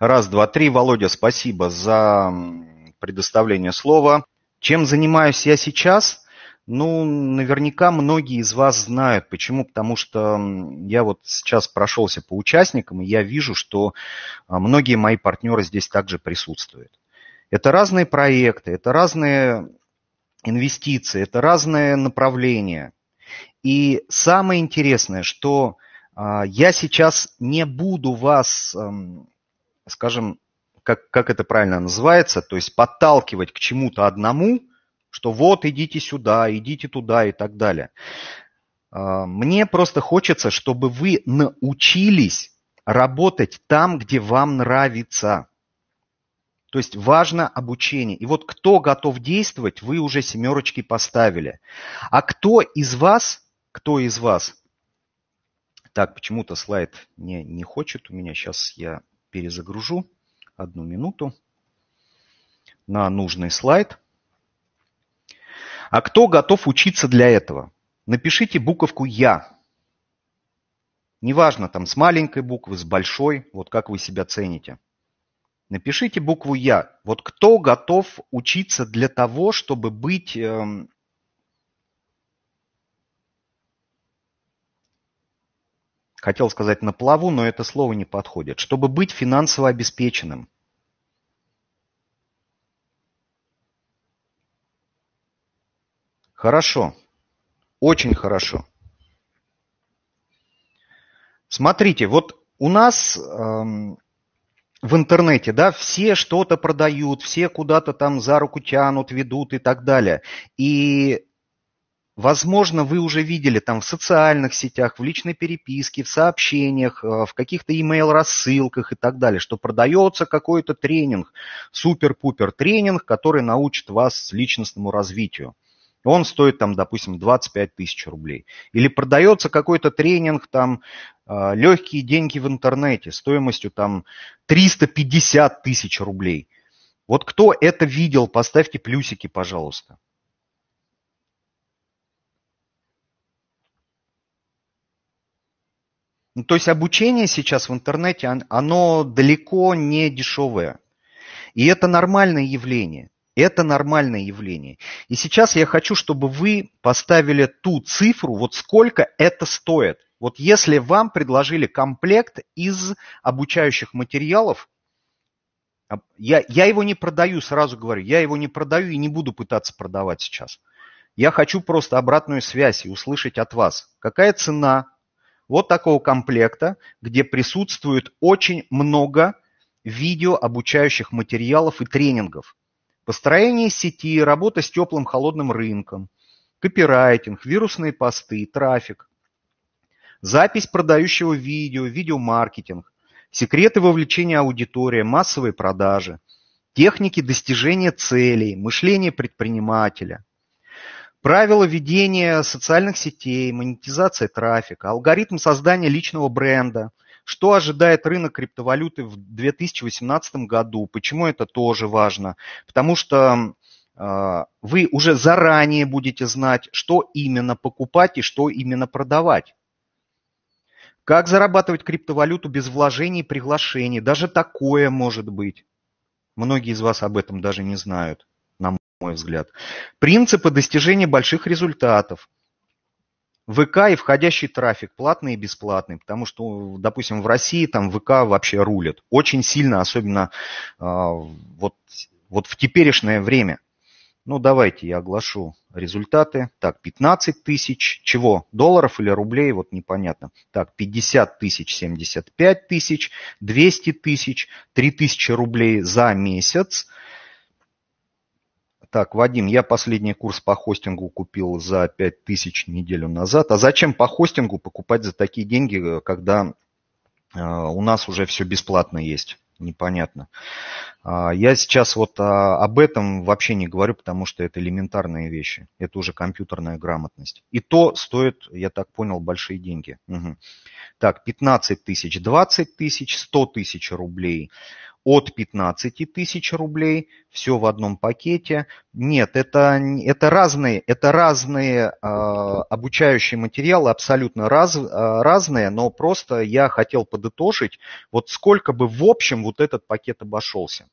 Раз, два, три. Володя, спасибо за предоставление слова. Чем занимаюсь я сейчас? Ну, наверняка многие из вас знают. Почему? Потому что я вот сейчас прошелся по участникам, и я вижу, что а, многие мои партнеры здесь также присутствуют. Это разные проекты, это разные инвестиции, это разные направления. И самое интересное, что а, я сейчас не буду вас скажем, как, как это правильно называется, то есть подталкивать к чему-то одному, что вот идите сюда, идите туда и так далее. А, мне просто хочется, чтобы вы научились работать там, где вам нравится. То есть важно обучение. И вот кто готов действовать, вы уже семерочки поставили. А кто из вас, кто из вас, так, почему-то слайд не, не хочет у меня, сейчас я перезагружу. Одну минуту. На нужный слайд. А кто готов учиться для этого? Напишите буковку «Я». Неважно, там с маленькой буквы, с большой, вот как вы себя цените. Напишите букву «Я». Вот кто готов учиться для того, чтобы быть эм, Хотел сказать на плаву, но это слово не подходит. Чтобы быть финансово обеспеченным. Хорошо. Очень хорошо. Смотрите, вот у нас эм, в интернете, да, все что-то продают, все куда-то там за руку тянут, ведут и так далее. И Возможно, вы уже видели там в социальных сетях, в личной переписке, в сообщениях, э, в каких-то email рассылках и так далее, что продается какой-то тренинг, супер-пупер тренинг, который научит вас личностному развитию. Он стоит там, допустим, 25 тысяч рублей. Или продается какой-то тренинг, там, э, легкие деньги в интернете стоимостью там 350 тысяч рублей. Вот кто это видел, поставьте плюсики, пожалуйста. Ну, то есть обучение сейчас в интернете, оно далеко не дешевое. И это нормальное явление. Это нормальное явление. И сейчас я хочу, чтобы вы поставили ту цифру, вот сколько это стоит. Вот если вам предложили комплект из обучающих материалов, я, я его не продаю, сразу говорю, я его не продаю и не буду пытаться продавать сейчас. Я хочу просто обратную связь и услышать от вас, какая цена, вот такого комплекта, где присутствует очень много видео обучающих материалов и тренингов. Построение сети, работа с теплым холодным рынком, копирайтинг, вирусные посты, трафик, запись продающего видео, видеомаркетинг, секреты вовлечения аудитории, массовые продажи, техники достижения целей, мышление предпринимателя – Правила ведения социальных сетей, монетизация трафика, алгоритм создания личного бренда, что ожидает рынок криптовалюты в 2018 году, почему это тоже важно, потому что а, вы уже заранее будете знать, что именно покупать и что именно продавать. Как зарабатывать криптовалюту без вложений и приглашений? Даже такое может быть. Многие из вас об этом даже не знают мой взгляд. Принципы достижения больших результатов. ВК и входящий трафик, платный и бесплатный, потому что, допустим, в России там ВК вообще рулит Очень сильно, особенно э, вот, вот в теперешнее время. Ну, давайте я оглашу результаты. Так, 15 тысяч, чего? Долларов или рублей, вот непонятно. Так, 50 тысяч, 75 тысяч, 200 тысяч, 3 тысячи рублей за месяц – так, Вадим, я последний курс по хостингу купил за 5000 неделю назад. А зачем по хостингу покупать за такие деньги, э, когда э, у нас уже все бесплатно есть? непонятно. А, я сейчас вот а, об этом вообще не говорю, потому что это элементарные вещи. Это уже компьютерная грамотность. И то стоит, я так понял, большие деньги. Угу. Так, 15 тысяч, 20 тысяч, 100 тысяч рублей от 15 тысяч рублей, все в одном пакете. Нет, это, это разные, это разные э, обучающие материалы, абсолютно раз, э, разные, но просто я хотел подытожить, вот сколько бы в общем вот этот пакет обошелся.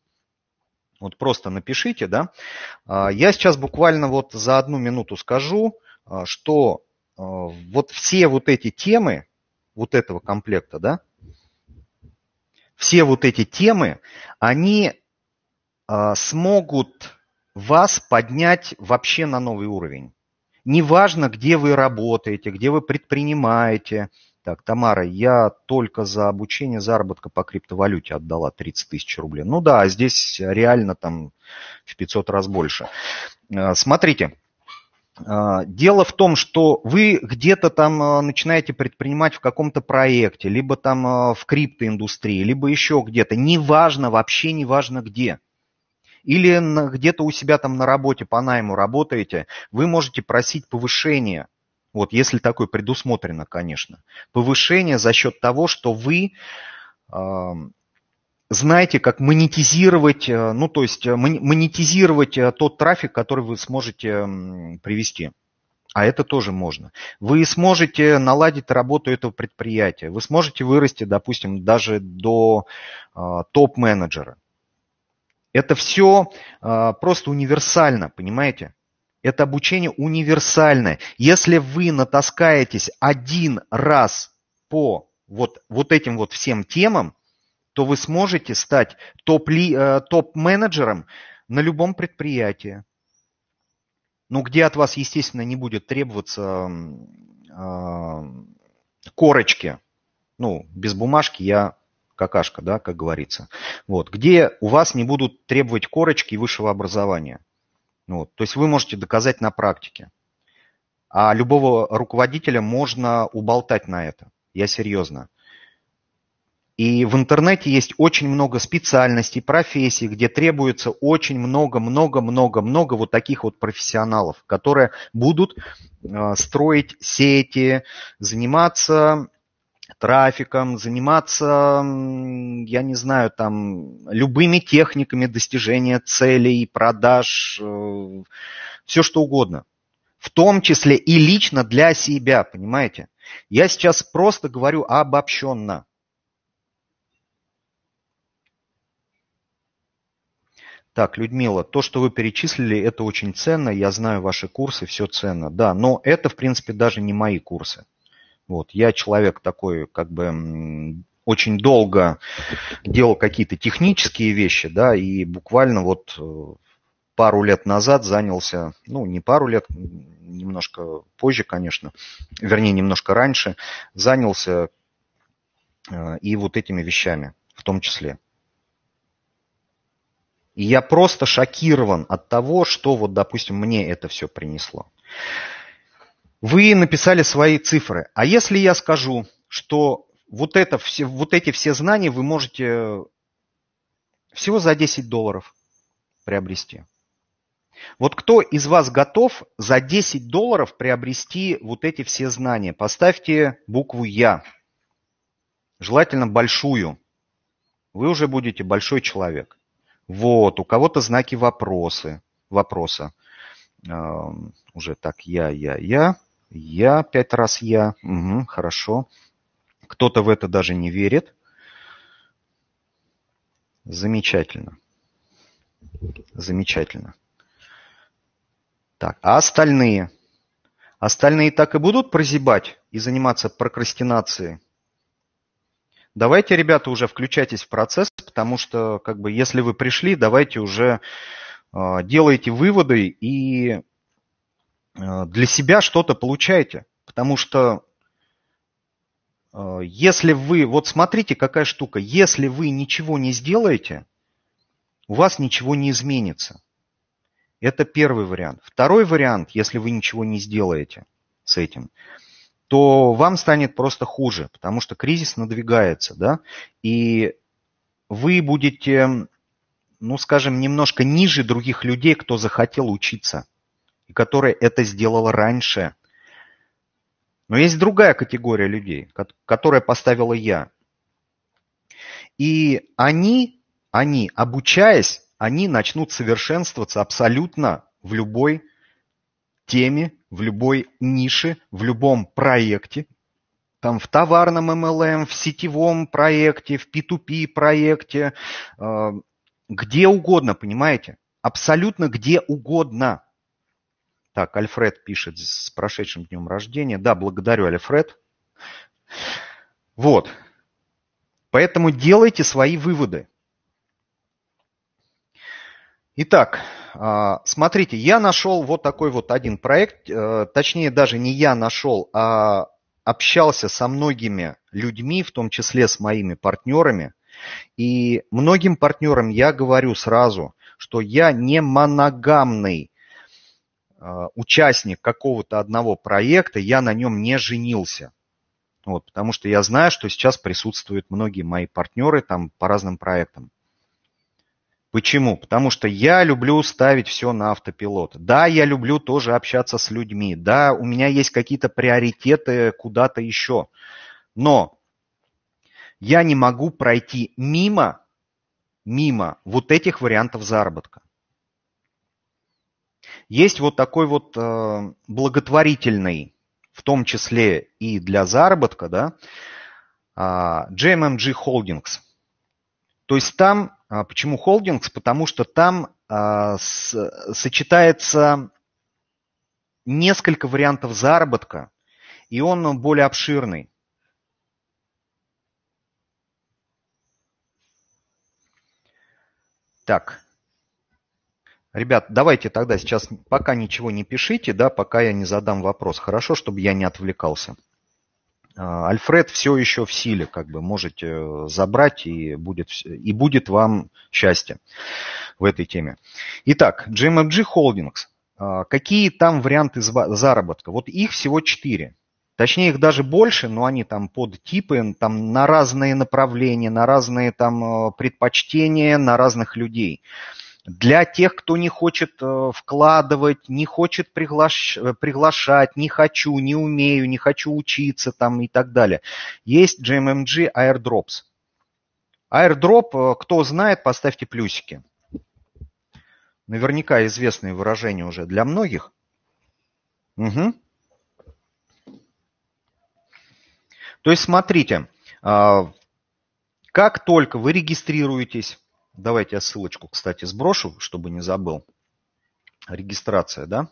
Вот просто напишите, да. А, я сейчас буквально вот за одну минуту скажу, что вот все вот эти темы вот этого комплекта, да, все вот эти темы, они а, смогут вас поднять вообще на новый уровень. Неважно, где вы работаете, где вы предпринимаете. Так, Тамара, я только за обучение заработка по криптовалюте отдала 30 тысяч рублей. Ну да, здесь реально там в 500 раз больше. А, смотрите, а, дело в том, что вы где-то там э, начинаете предпринимать в каком-то проекте, либо там э, в криптоиндустрии, либо еще где-то. Неважно, вообще неважно где. Или где-то у себя там на работе по найму работаете, вы можете просить повышение. Вот если такое предусмотрено, конечно. Повышение за счет того, что вы знаете, как монетизировать, э, ну, то есть э, монетизировать э, тот трафик, который вы сможете привести. А это тоже можно. Вы сможете наладить работу этого предприятия. Вы сможете вырасти, допустим, даже до топ-менеджера. Это все просто универсально, понимаете? Это обучение универсальное. Если вы натаскаетесь один раз по вот, вот этим вот всем темам, то вы сможете стать э, топ-менеджером топ на любом предприятии. Ну, где от вас, естественно, не будет требоваться а, корочки. Ну, без бумажки я какашка, да, как говорится. Вот, где у вас не будут требовать корочки высшего образования. Вот, то есть вы можете доказать на практике. А любого руководителя можно уболтать на это. Я серьезно. И в интернете есть очень много специальностей, профессий, где требуется очень много-много-много-много вот таких вот профессионалов, которые будут э, строить сети, заниматься трафиком, заниматься, я не знаю, там, любыми техниками достижения целей, продаж, э, все что угодно. В том числе и лично для себя, понимаете? Я сейчас просто говорю обобщенно. Так, Людмила, то, что вы перечислили, это очень ценно. Я знаю ваши курсы, все ценно. Да, но это, в принципе, даже не мои курсы. Вот, я человек такой, как бы очень долго делал какие-то технические вещи, да, и буквально вот э, пару лет назад занялся, ну, не пару лет, немножко позже, конечно, вернее, немножко раньше, занялся э, и вот этими вещами в том числе. И я просто шокирован от того, что вот, допустим, мне это все принесло. Вы написали свои цифры. А если я скажу, что вот, это все, вот эти все знания вы можете э, всего за 10 долларов приобрести. Вот кто из вас готов за 10 долларов приобрести вот эти все знания? Поставьте букву «Я», желательно большую. Вы уже будете большой человек. Вот, у кого-то знаки вопросы, вопроса. Э, уже так, я, я, я, я, пять раз я. Угу, хорошо. Кто-то в это даже не верит. Замечательно. Замечательно. Так, а остальные? Остальные так и будут прозябать и заниматься прокрастинацией? Давайте, ребята, уже включайтесь в процесс, потому что, как бы, если вы пришли, давайте уже э, делайте выводы и э, для себя что-то получайте. Потому что э, если вы, вот смотрите, какая штука, если вы ничего не сделаете, у вас ничего не изменится. Это первый вариант. Второй вариант, если вы ничего не сделаете с этим – то вам станет просто хуже, потому что кризис надвигается, да, и вы будете, ну, скажем, немножко ниже других людей, кто захотел учиться и которые это сделал раньше. Но есть другая категория людей, которая поставила я. И они, они, обучаясь, они начнут совершенствоваться абсолютно в любой теме, в любой нише, в любом проекте, там в товарном MLM, в сетевом проекте, в P2P проекте, э, где угодно, понимаете? Абсолютно где угодно. Так, Альфред пишет с прошедшим днем рождения. Да, благодарю, Альфред. Вот. Поэтому делайте свои выводы. Итак, а, смотрите, я нашел вот такой вот один проект, э, точнее даже не я нашел, а общался со многими людьми, в том числе с моими партнерами. И многим партнерам я говорю сразу, что я не моногамный а, участник какого-то одного проекта, я на нем не женился. Вот, потому что я знаю, что сейчас присутствуют многие мои партнеры там по разным проектам. Почему? Потому что я люблю ставить все на автопилот. Да, я люблю тоже общаться с людьми. Да, у меня есть какие-то приоритеты куда-то еще. Но я не могу пройти мимо, мимо вот этих вариантов заработка. Есть вот такой вот э, благотворительный, в том числе и для заработка, да, э, а, JMMG Holdings. То есть там а почему холдингс? Потому что там а, сочетается несколько вариантов заработка, и он более обширный. Так. Ребят, давайте тогда сейчас пока ничего не пишите, да, пока я не задам вопрос. Хорошо, чтобы я не отвлекался. А, Альфред все еще в силе, как бы можете э, забрать и будет, и будет вам счастье в этой теме. Итак, GMFG Holdings. А, какие там варианты заработка? Вот их всего четыре. Точнее, их даже больше, но они там под типы, там на разные направления, на разные там э, предпочтения, на разных людей. Для тех, кто не хочет э, вкладывать, не хочет приглаш... Э, приглашать, не хочу, не умею, не хочу учиться там и так далее. Есть GMMG Airdrops. Airdrop, э, кто знает, поставьте плюсики. Наверняка известные выражения уже для многих. Угу. То есть смотрите, а, как только вы регистрируетесь, Давайте я ссылочку, кстати, сброшу, чтобы не забыл. Регистрация, да?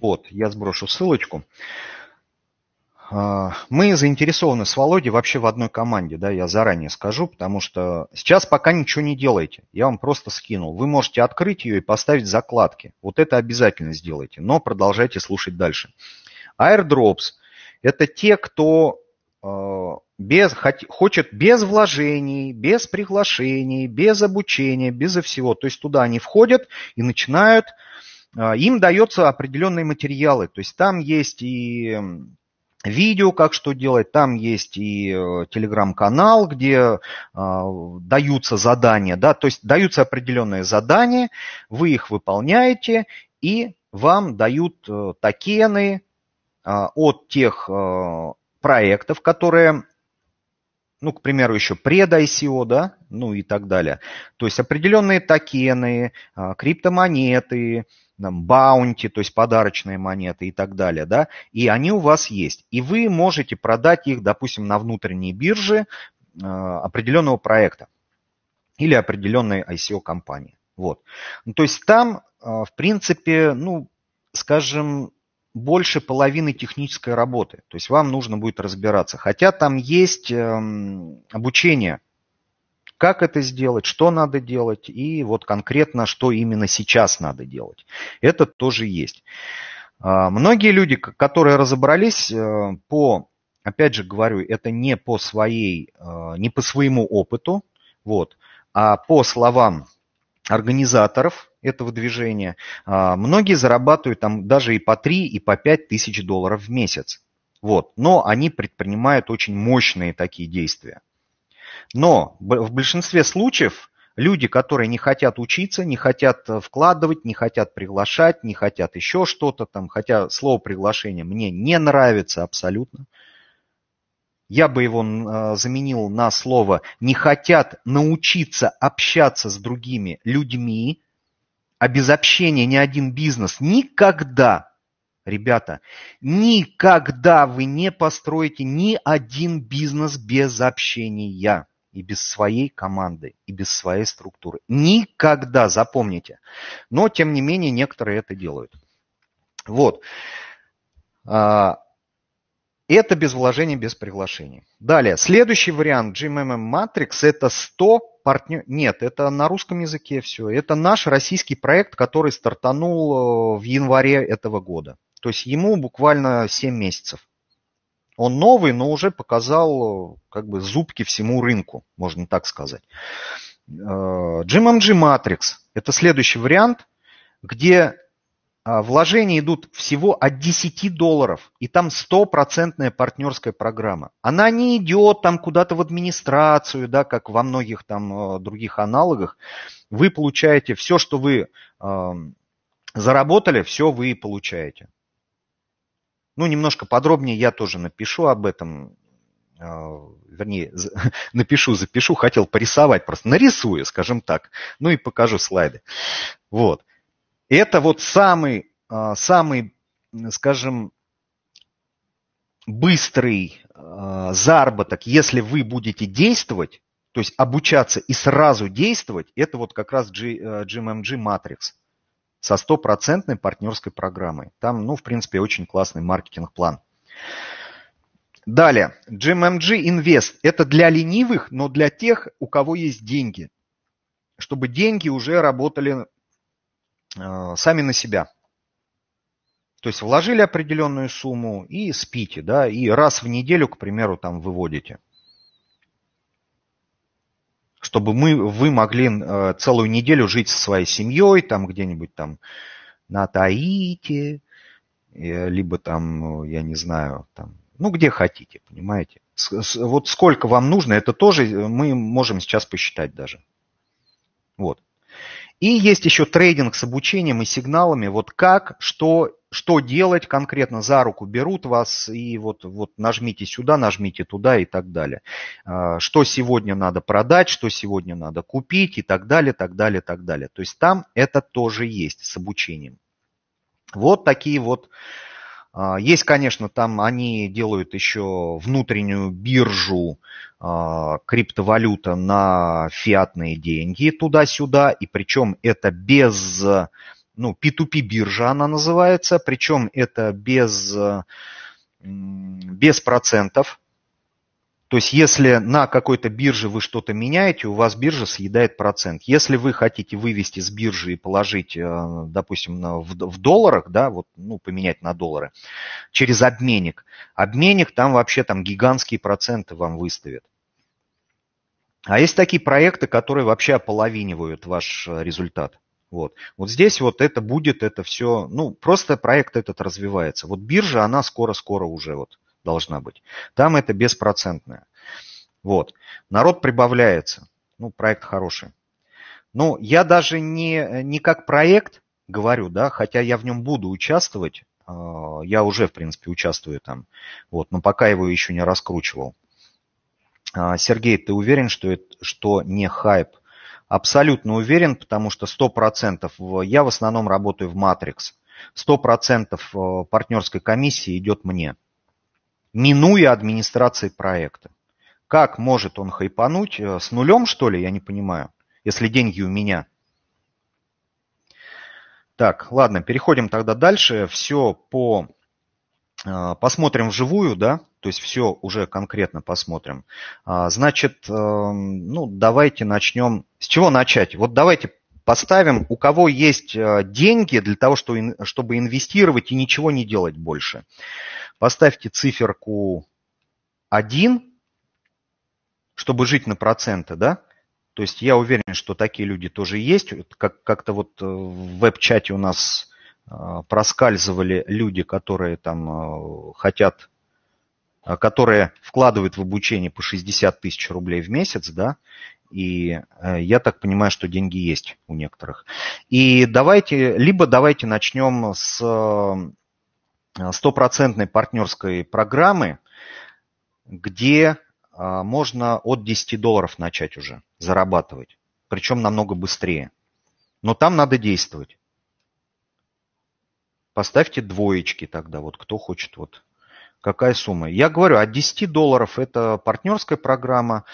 Вот, я сброшу ссылочку. А, мы заинтересованы с Володей вообще в одной команде, да, я заранее скажу, потому что сейчас пока ничего не делайте, я вам просто скинул. Вы можете открыть ее и поставить закладки, вот это обязательно сделайте, но продолжайте слушать дальше. Airdrops – это те, кто Э, без, хочет без вложений, без приглашений, без обучения, безо всего. То есть туда они входят и начинают, э, им даются определенные материалы. То есть там есть и видео, как что делать, там есть и э, телеграм-канал, где даются задания, да, то есть даются определенные задания, вы их выполняете, и вам дают токены от тех проектов, которые, ну, к примеру, еще пред-ICO, да, ну и так далее. То есть определенные токены, а, криптомонеты, там, баунти, то есть подарочные монеты и так далее, да, и они у вас есть. И вы можете продать их, допустим, на внутренней бирже а, определенного проекта или определенной ICO-компании. Вот. Ну, то есть там, а, в принципе, ну, скажем, больше половины технической работы. То есть вам нужно будет разбираться. Хотя там есть эм, обучение, как это сделать, что надо делать и вот конкретно, что именно сейчас надо делать. Это тоже есть. А, многие люди, которые разобрались э, по, опять же говорю, это не по своей, э, не по своему опыту, вот, а по словам организаторов этого движения, а, многие зарабатывают там даже и по 3, и по 5 тысяч долларов в месяц. Вот. Но они предпринимают очень мощные такие действия. Но в большинстве случаев люди, которые не хотят учиться, не хотят э, вкладывать, не хотят приглашать, не хотят еще что-то там, хотя слово приглашение мне не нравится абсолютно, я бы его а, заменил на слово «не хотят научиться общаться с другими людьми», а без общения ни один бизнес никогда, ребята, никогда вы не построите ни один бизнес без общения и без своей команды, и без своей структуры. Никогда, запомните. Но, тем не менее, некоторые это делают. Вот. А, это без вложений, без приглашений. Далее, следующий вариант GMM Matrix – это 100 партнер... Нет, это на русском языке все. Это наш российский проект, который стартанул э, в январе этого года. То есть ему буквально 7 месяцев. Он новый, но уже показал как бы зубки всему рынку, можно так сказать. GMMG э, Matrix – это следующий вариант, где а, вложения идут всего от 10 долларов, и там стопроцентная партнерская программа. Она не идет там куда-то в администрацию, да, как во многих там э, других аналогах. Вы получаете все, что вы э, заработали, все вы получаете. Ну, немножко подробнее я тоже напишу об этом, э, вернее, напишу, запишу, хотел порисовать просто, нарисую, скажем так, ну и покажу слайды. Вот. Это вот самый, а, самый, скажем, быстрый а, заработок, если вы будете действовать, то есть обучаться и сразу действовать, это вот как раз GMMG э, Matrix со стопроцентной партнерской программой. Там, ну, в принципе, очень классный маркетинг-план. Далее, GMMG Invest – это для ленивых, но для тех, у кого есть деньги. Чтобы деньги уже работали Э, сами на себя. То есть вложили определенную сумму и спите, да, и раз в неделю, к примеру, там выводите. Чтобы мы, вы могли э, целую неделю жить со своей семьей, там где-нибудь там на Таите, э, либо там, я не знаю, там, ну где хотите, понимаете. Вот сколько вам нужно, это тоже мы можем сейчас посчитать даже. Вот. И есть еще трейдинг с обучением и сигналами, вот как, что, что делать конкретно, за руку берут вас и вот, вот нажмите сюда, нажмите туда и так далее. А, что сегодня надо продать, что сегодня надо купить и так далее, так далее, так далее. То есть там это тоже есть с обучением. Вот такие вот а, есть, конечно, там они делают еще внутреннюю биржу а, криптовалюта на фиатные деньги туда-сюда, и причем это без, ну, P2P биржа она называется, причем это без, без процентов, то есть если на какой-то бирже вы что-то меняете, у вас биржа съедает процент. Если вы хотите вывести с биржи и положить, э, допустим, в долларах, да, вот, ну, поменять на доллары, через обменник. Обменник там вообще там гигантские проценты вам выставит. А есть такие проекты, которые вообще ополовинивают ваш э, результат. Вот. вот здесь вот это будет, это все, ну, просто проект этот развивается. Вот биржа, она скоро-скоро уже вот должна быть. Там это беспроцентная. Вот. Народ прибавляется. Ну, проект хороший. Ну, я даже не, не как проект говорю, да, хотя я в нем буду участвовать. А, я уже, в принципе, участвую там. Вот, но пока его еще не раскручивал. А, Сергей, ты уверен, что, это, что не хайп? Абсолютно уверен, потому что 100% я в основном работаю в Matrix. 100% э, партнерской комиссии идет мне минуя администрации проекта. Как может он хайпануть? Э, с нулем, что ли? Я не понимаю. Если деньги у меня. Так, ладно, переходим тогда дальше. Все по... Э, посмотрим вживую, да, то есть все уже конкретно посмотрим. А, значит, эм, ну, давайте начнем. С чего начать? Вот давайте поставим, у кого есть э, деньги для того, чтобы инвестировать и ничего не делать больше. Поставьте циферку 1, чтобы жить на проценты, да? То есть я уверен, что такие люди тоже есть. Как- то вот э, в веб-чате у нас э, проскальзывали люди, которые там хотят, которые вкладывают в обучение по 60 тысяч рублей в месяц, да, и э, я так понимаю, что деньги есть у некоторых. И давайте, либо давайте начнем с э, стопроцентной партнерской программы, где э, можно от 10 долларов начать уже зарабатывать, причем намного быстрее. Но там надо действовать. Поставьте двоечки тогда, вот кто хочет вот какая сумма. Я говорю, от 10 долларов это партнерская программа,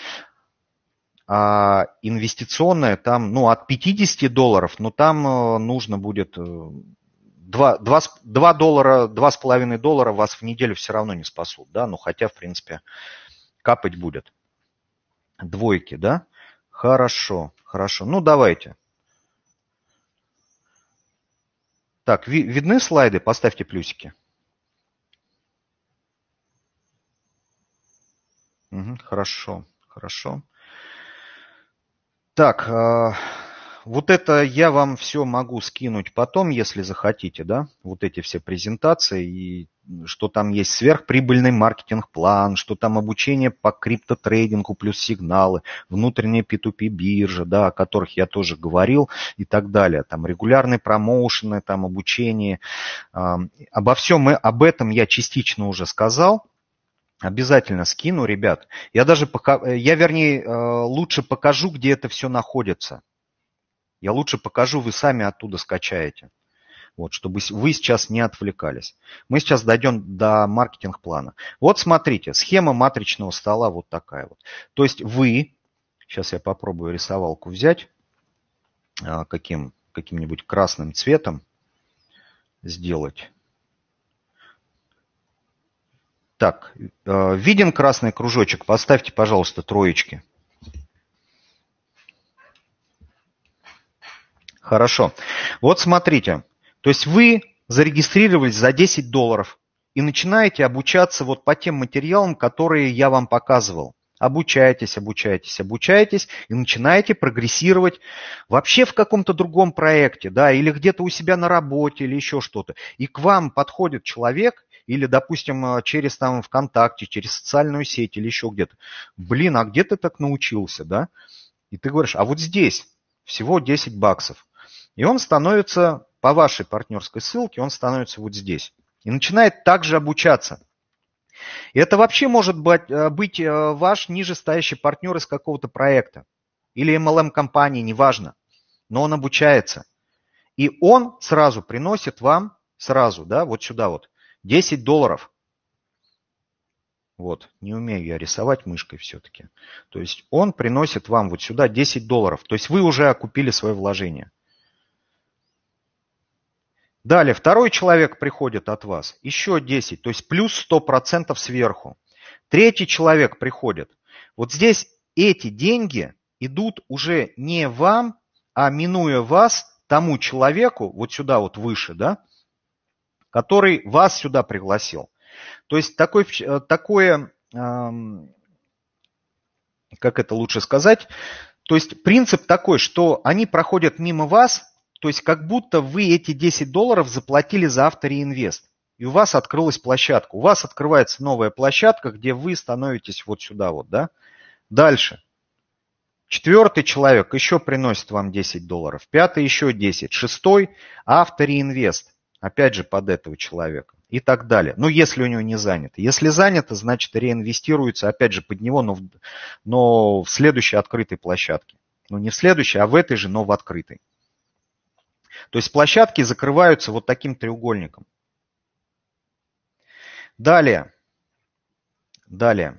а инвестиционная там, ну, от 50 долларов, но там э, нужно будет 2, 2, 2 доллара, 2,5 доллара вас в неделю все равно не спасут, да, ну, хотя, в принципе, капать будет. Двойки, да? Хорошо, хорошо. Ну, давайте. Так, ви, видны слайды? Поставьте плюсики. Угу, хорошо, хорошо. Так, э, вот это я вам все могу скинуть потом, если захотите, да, вот эти все презентации и что там есть сверхприбыльный маркетинг-план, что там обучение по криптотрейдингу плюс сигналы, внутренняя P2P биржа, да, о которых я тоже говорил и так далее. Там регулярные промоушены, там обучение. Эм, обо всем, мы, об этом я частично уже сказал. Обязательно скину, ребят. Я даже пока, э, я вернее э, лучше покажу, где это все находится. Я лучше покажу, вы сами оттуда скачаете. Вот, чтобы вы сейчас не отвлекались. Мы сейчас дойдем до маркетинг-плана. Вот смотрите, схема матричного стола вот такая вот. То есть вы, сейчас я попробую рисовалку взять а, каким, каким-нибудь красным цветом сделать. Так, э, виден красный кружочек? Поставьте, пожалуйста, троечки. Хорошо. Вот смотрите. То есть вы зарегистрировались за 10 долларов и начинаете обучаться вот по тем материалам, которые я вам показывал. Обучаетесь, обучаетесь, обучаетесь и начинаете прогрессировать вообще в каком-то другом проекте, да, или где-то у себя на работе, или еще что-то. И к вам подходит человек или, допустим, э, через там ВКонтакте, через социальную сеть или еще где-то. Блин, а где ты так научился, да? И ты говоришь, а вот здесь всего 10 баксов. И он становится, по вашей партнерской ссылке, он становится вот здесь. И начинает также обучаться. И это вообще может быть, э, быть э, ваш нижестоящий партнер из какого-то проекта или MLM-компании, неважно. Но он обучается. И он сразу приносит вам, сразу, да, вот сюда вот, 10 долларов. Вот, не умею я рисовать мышкой все-таки. То есть он приносит вам вот сюда 10 долларов. То есть вы уже окупили свое вложение. Далее, второй человек приходит от вас, еще 10, то есть плюс 100% сверху. Третий человек приходит. Вот здесь эти деньги идут уже не вам, а минуя вас, тому человеку, вот сюда вот выше, да, который вас сюда пригласил. То есть такой, э, такое, эм, как это лучше сказать, то есть принцип такой, что они проходят мимо вас, то есть как будто вы эти 10 долларов заплатили за автореинвест. И у вас открылась площадка. У вас открывается новая площадка, где вы становитесь вот сюда вот, да? Дальше. Четвертый человек еще приносит вам 10 долларов. Пятый еще 10. Шестой – автореинвест опять же, под этого человека и так далее. Но ну, если у него не занято. Если занято, значит, реинвестируется, опять же, под него, но в, но в следующей открытой площадке. Ну, не в следующей, а в этой же, но в открытой. То есть площадки закрываются вот таким треугольником. Далее. Далее.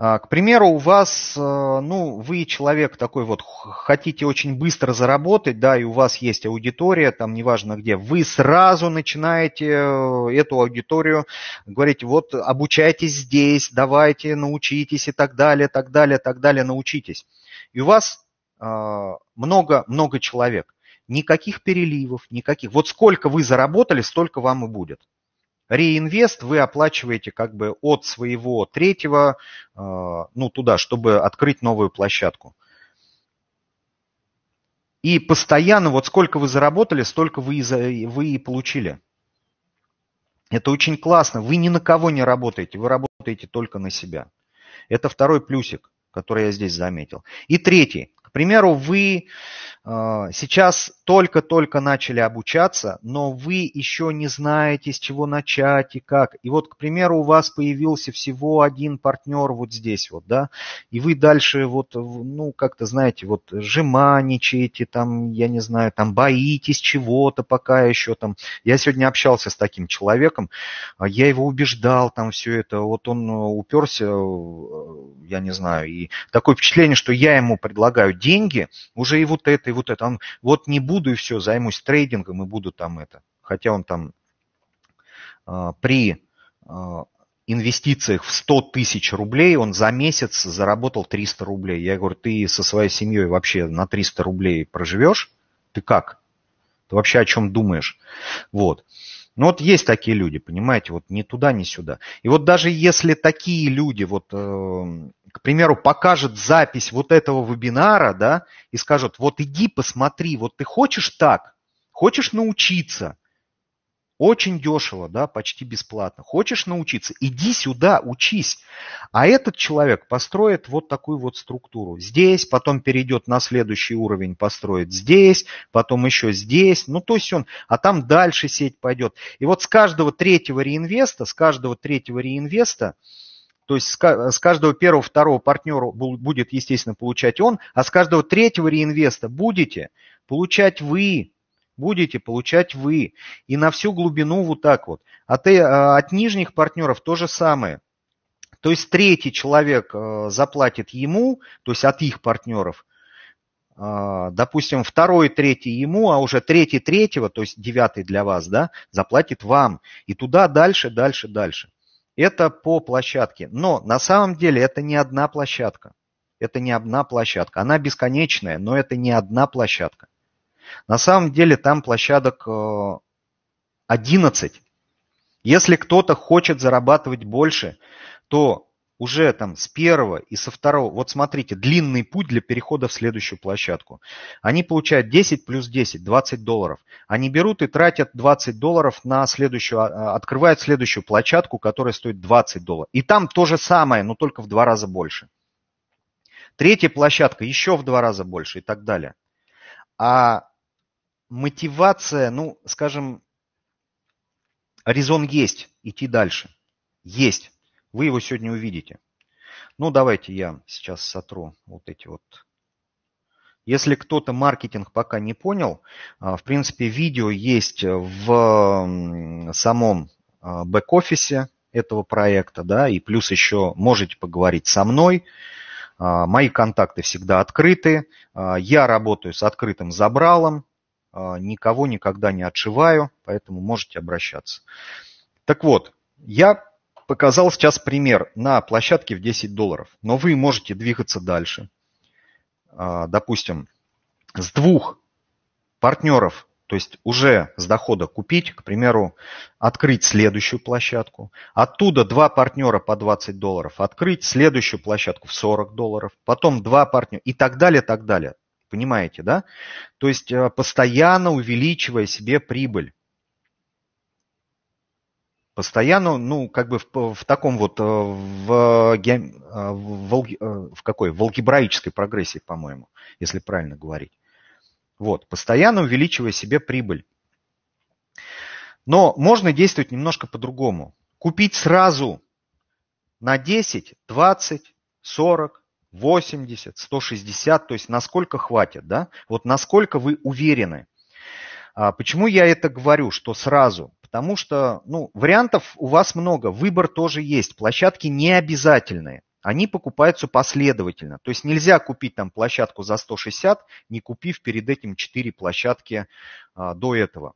А, к примеру, у вас, э, ну, вы человек такой вот, хотите очень быстро заработать, да, и у вас есть аудитория, там, неважно где, вы сразу начинаете э, эту аудиторию, говорите, вот, обучайтесь здесь, давайте, научитесь и так далее, так далее, так далее, научитесь. И у вас много-много э, человек. Никаких переливов, никаких. Вот сколько вы заработали, столько вам и будет реинвест вы оплачиваете как бы от своего третьего, э, ну, туда, чтобы открыть новую площадку. И постоянно вот сколько вы заработали, столько вы и, вы и получили. Это очень классно. Вы ни на кого не работаете, вы работаете только на себя. Это второй плюсик, который я здесь заметил. И третий. К примеру, вы а, сейчас только-только начали обучаться, но вы еще не знаете, с чего начать и как. И вот, к примеру, у вас появился всего один партнер вот здесь вот, да, и вы дальше вот, ну, как-то, знаете, вот жеманничаете, там, я не знаю, там, боитесь чего-то пока еще там. Я сегодня общался с таким человеком, а, я его убеждал там все это, вот он э, уперся, э, я не знаю, и такое впечатление, что я ему предлагаю деньги, уже и вот это, и вот это. Он, вот не буду и все, займусь трейдингом и буду там это. Хотя он там э, при э, инвестициях в 100 тысяч рублей он за месяц заработал 300 рублей. Я говорю, ты со своей семьей вообще на 300 рублей проживешь? Ты как? Ты вообще о чем думаешь? Вот. Ну вот есть такие люди, понимаете, вот ни туда, ни сюда. И вот даже если такие люди, вот, эм, к примеру, покажут запись вот этого вебинара, да, и скажут, вот иди посмотри, вот ты хочешь так, хочешь научиться – очень дешево, да, почти бесплатно. Хочешь научиться? Иди сюда, учись. А этот человек построит вот такую вот структуру. Здесь, потом перейдет на следующий уровень, построит здесь, потом еще здесь. Ну, то есть он, а там дальше сеть пойдет. И вот с каждого третьего реинвеста, с каждого третьего реинвеста, то есть с каждого первого, второго партнера будет, естественно, получать он, а с каждого третьего реинвеста будете получать вы, будете получать вы. И на всю глубину вот так вот. От, а а, от нижних партнеров то же самое. То есть третий человек э, заплатит ему, то есть от их партнеров, э, допустим, второй, третий ему, а уже третий третьего, то есть девятый для вас, да, заплатит вам. И туда дальше, дальше, дальше. Это по площадке. Но на самом деле это не одна площадка. Это не одна площадка. Она бесконечная, но это не одна площадка. На самом деле там площадок 11. Э, Если кто-то хочет зарабатывать больше, то уже там с первого и со второго, вот смотрите, длинный путь для перехода в следующую площадку. Они получают 10 плюс 10, 20 долларов. Они берут и тратят 20 долларов на следующую, а, а, открывают следующую площадку, которая стоит 20 долларов. И там то же самое, но только в два раза больше. Третья площадка еще в два раза больше и так далее. А мотивация, ну, скажем, резон есть идти дальше. Есть. Вы его сегодня увидите. Ну, давайте я сейчас сотру вот эти вот. Если кто-то маркетинг пока не понял, а, в принципе, видео есть в самом а, бэк-офисе этого проекта, да, и плюс еще можете поговорить со мной. А, мои контакты всегда открыты. Я работаю с открытым забралом. А, никого никогда не отшиваю, поэтому можете обращаться. Так вот, я показал сейчас пример на площадке в 10 долларов, но вы можете двигаться дальше. А, допустим, с двух партнеров, то есть уже с дохода купить, к примеру, открыть следующую площадку, оттуда два партнера по 20 долларов, открыть следующую площадку в 40 долларов, потом два партнера и так далее, так далее. Понимаете, да? То есть э, постоянно увеличивая себе прибыль. Постоянно, ну, как бы в, в таком вот, э, в, э, в, в какой, в алгебраической прогрессии, по-моему, если правильно говорить. Вот, постоянно увеличивая себе прибыль. Но можно действовать немножко по-другому. Купить сразу на 10, 20, 40, 80, 160, то есть насколько хватит, да? Вот насколько вы уверены. А почему я это говорю, что сразу? Потому что ну, вариантов у вас много, выбор тоже есть. Площадки не обязательные, они покупаются последовательно. То есть нельзя купить там площадку за 160, не купив перед этим 4 площадки а, до этого.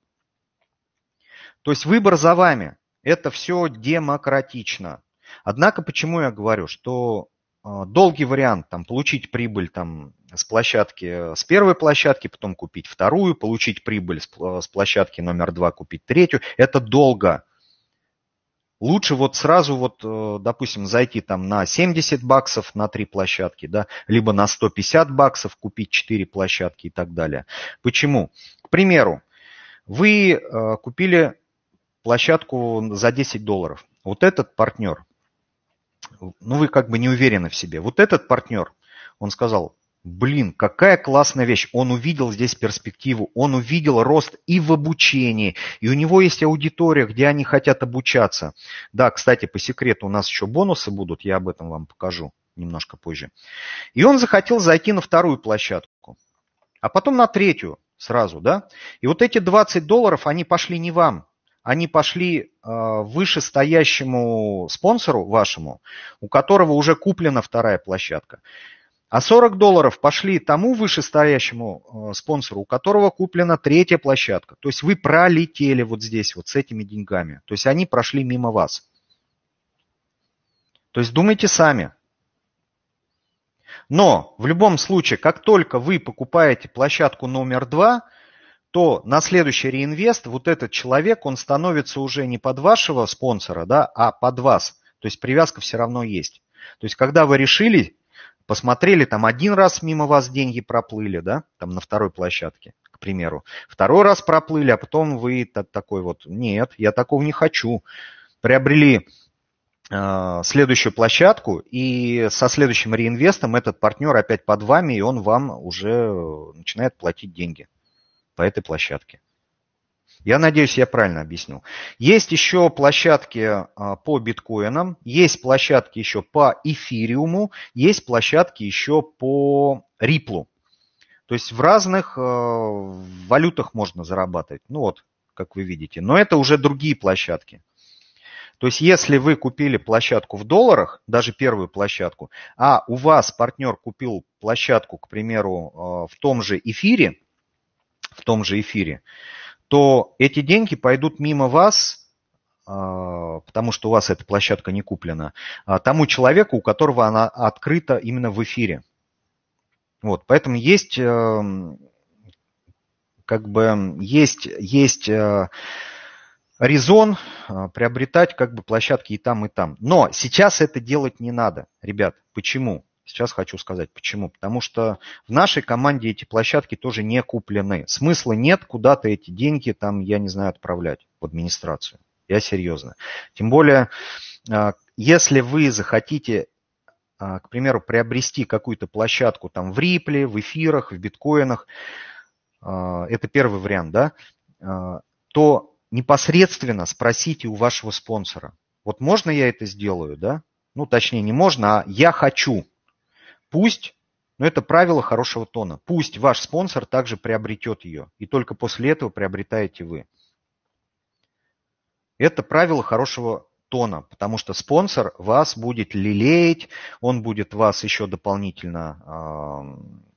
То есть выбор за вами. Это все демократично. Однако почему я говорю, что а, долгий вариант, там, получить прибыль там, с площадки, э, с первой площадки, потом купить вторую, получить прибыль с, с площадки номер два, купить третью, это долго. Лучше вот сразу вот, э, допустим, зайти там на 70 баксов на три площадки, да, либо на 150 баксов купить 4 площадки и так далее. Почему? К примеру, вы э, купили площадку за 10 долларов. Вот этот партнер ну вы как бы не уверены в себе. Вот этот партнер, он сказал, блин, какая классная вещь. Он увидел здесь перспективу, он увидел рост и в обучении, и у него есть аудитория, где они хотят обучаться. Да, кстати, по секрету у нас еще бонусы будут, я об этом вам покажу немножко позже. И он захотел зайти на вторую площадку, а потом на третью сразу, да. И вот эти 20 долларов, они пошли не вам, они пошли а, вышестоящему спонсору вашему, у которого уже куплена вторая площадка. А 40 долларов пошли тому вышестоящему а, спонсору, у которого куплена третья площадка. То есть вы пролетели вот здесь вот с этими деньгами. То есть они прошли мимо вас. То есть думайте сами. Но в любом случае, как только вы покупаете площадку номер два – то на следующий реинвест вот этот человек, он становится уже не под вашего спонсора, да, а под вас. То есть привязка все равно есть. То есть когда вы решили, посмотрели там один раз мимо вас деньги проплыли, да, там на второй площадке, к примеру. Второй раз проплыли, а потом вы такой вот, нет, я такого не хочу. Приобрели э, следующую площадку, и со следующим реинвестом этот партнер опять под вами, и он вам уже э, начинает платить деньги по этой площадке. Я надеюсь, я правильно объяснил. Есть еще площадки а, по биткоинам, есть площадки еще по эфириуму, есть площадки еще по риплу. То есть в разных а, валютах можно зарабатывать. Ну вот, как вы видите. Но это уже другие площадки. То есть если вы купили площадку в долларах, даже первую площадку, а у вас партнер купил площадку, к примеру, а, в том же эфире, в том же эфире, то эти деньги пойдут мимо вас, а, потому что у вас эта площадка не куплена, а, тому человеку, у которого она открыта именно в эфире. Вот, поэтому есть, э, как бы, есть, есть э, резон э, приобретать как бы площадки и там, и там. Но сейчас это делать не надо, ребят. Почему? Сейчас хочу сказать почему. Потому что в нашей команде эти площадки тоже не куплены. Смысла нет куда-то эти деньги, там, я не знаю, отправлять в администрацию. Я серьезно. Тем более, а, если вы захотите а, к примеру, приобрести какую-то площадку там в Рипле, в эфирах, в биткоинах, а, это первый вариант, да, то непосредственно спросите у вашего спонсора, вот можно я это сделаю, да? Ну, точнее, не можно, а я хочу. Пусть, но это правило хорошего тона, пусть ваш спонсор также приобретет ее, и только после этого приобретаете вы. Это правило хорошего тона, потому что спонсор вас будет лелеять, он будет вас еще дополнительно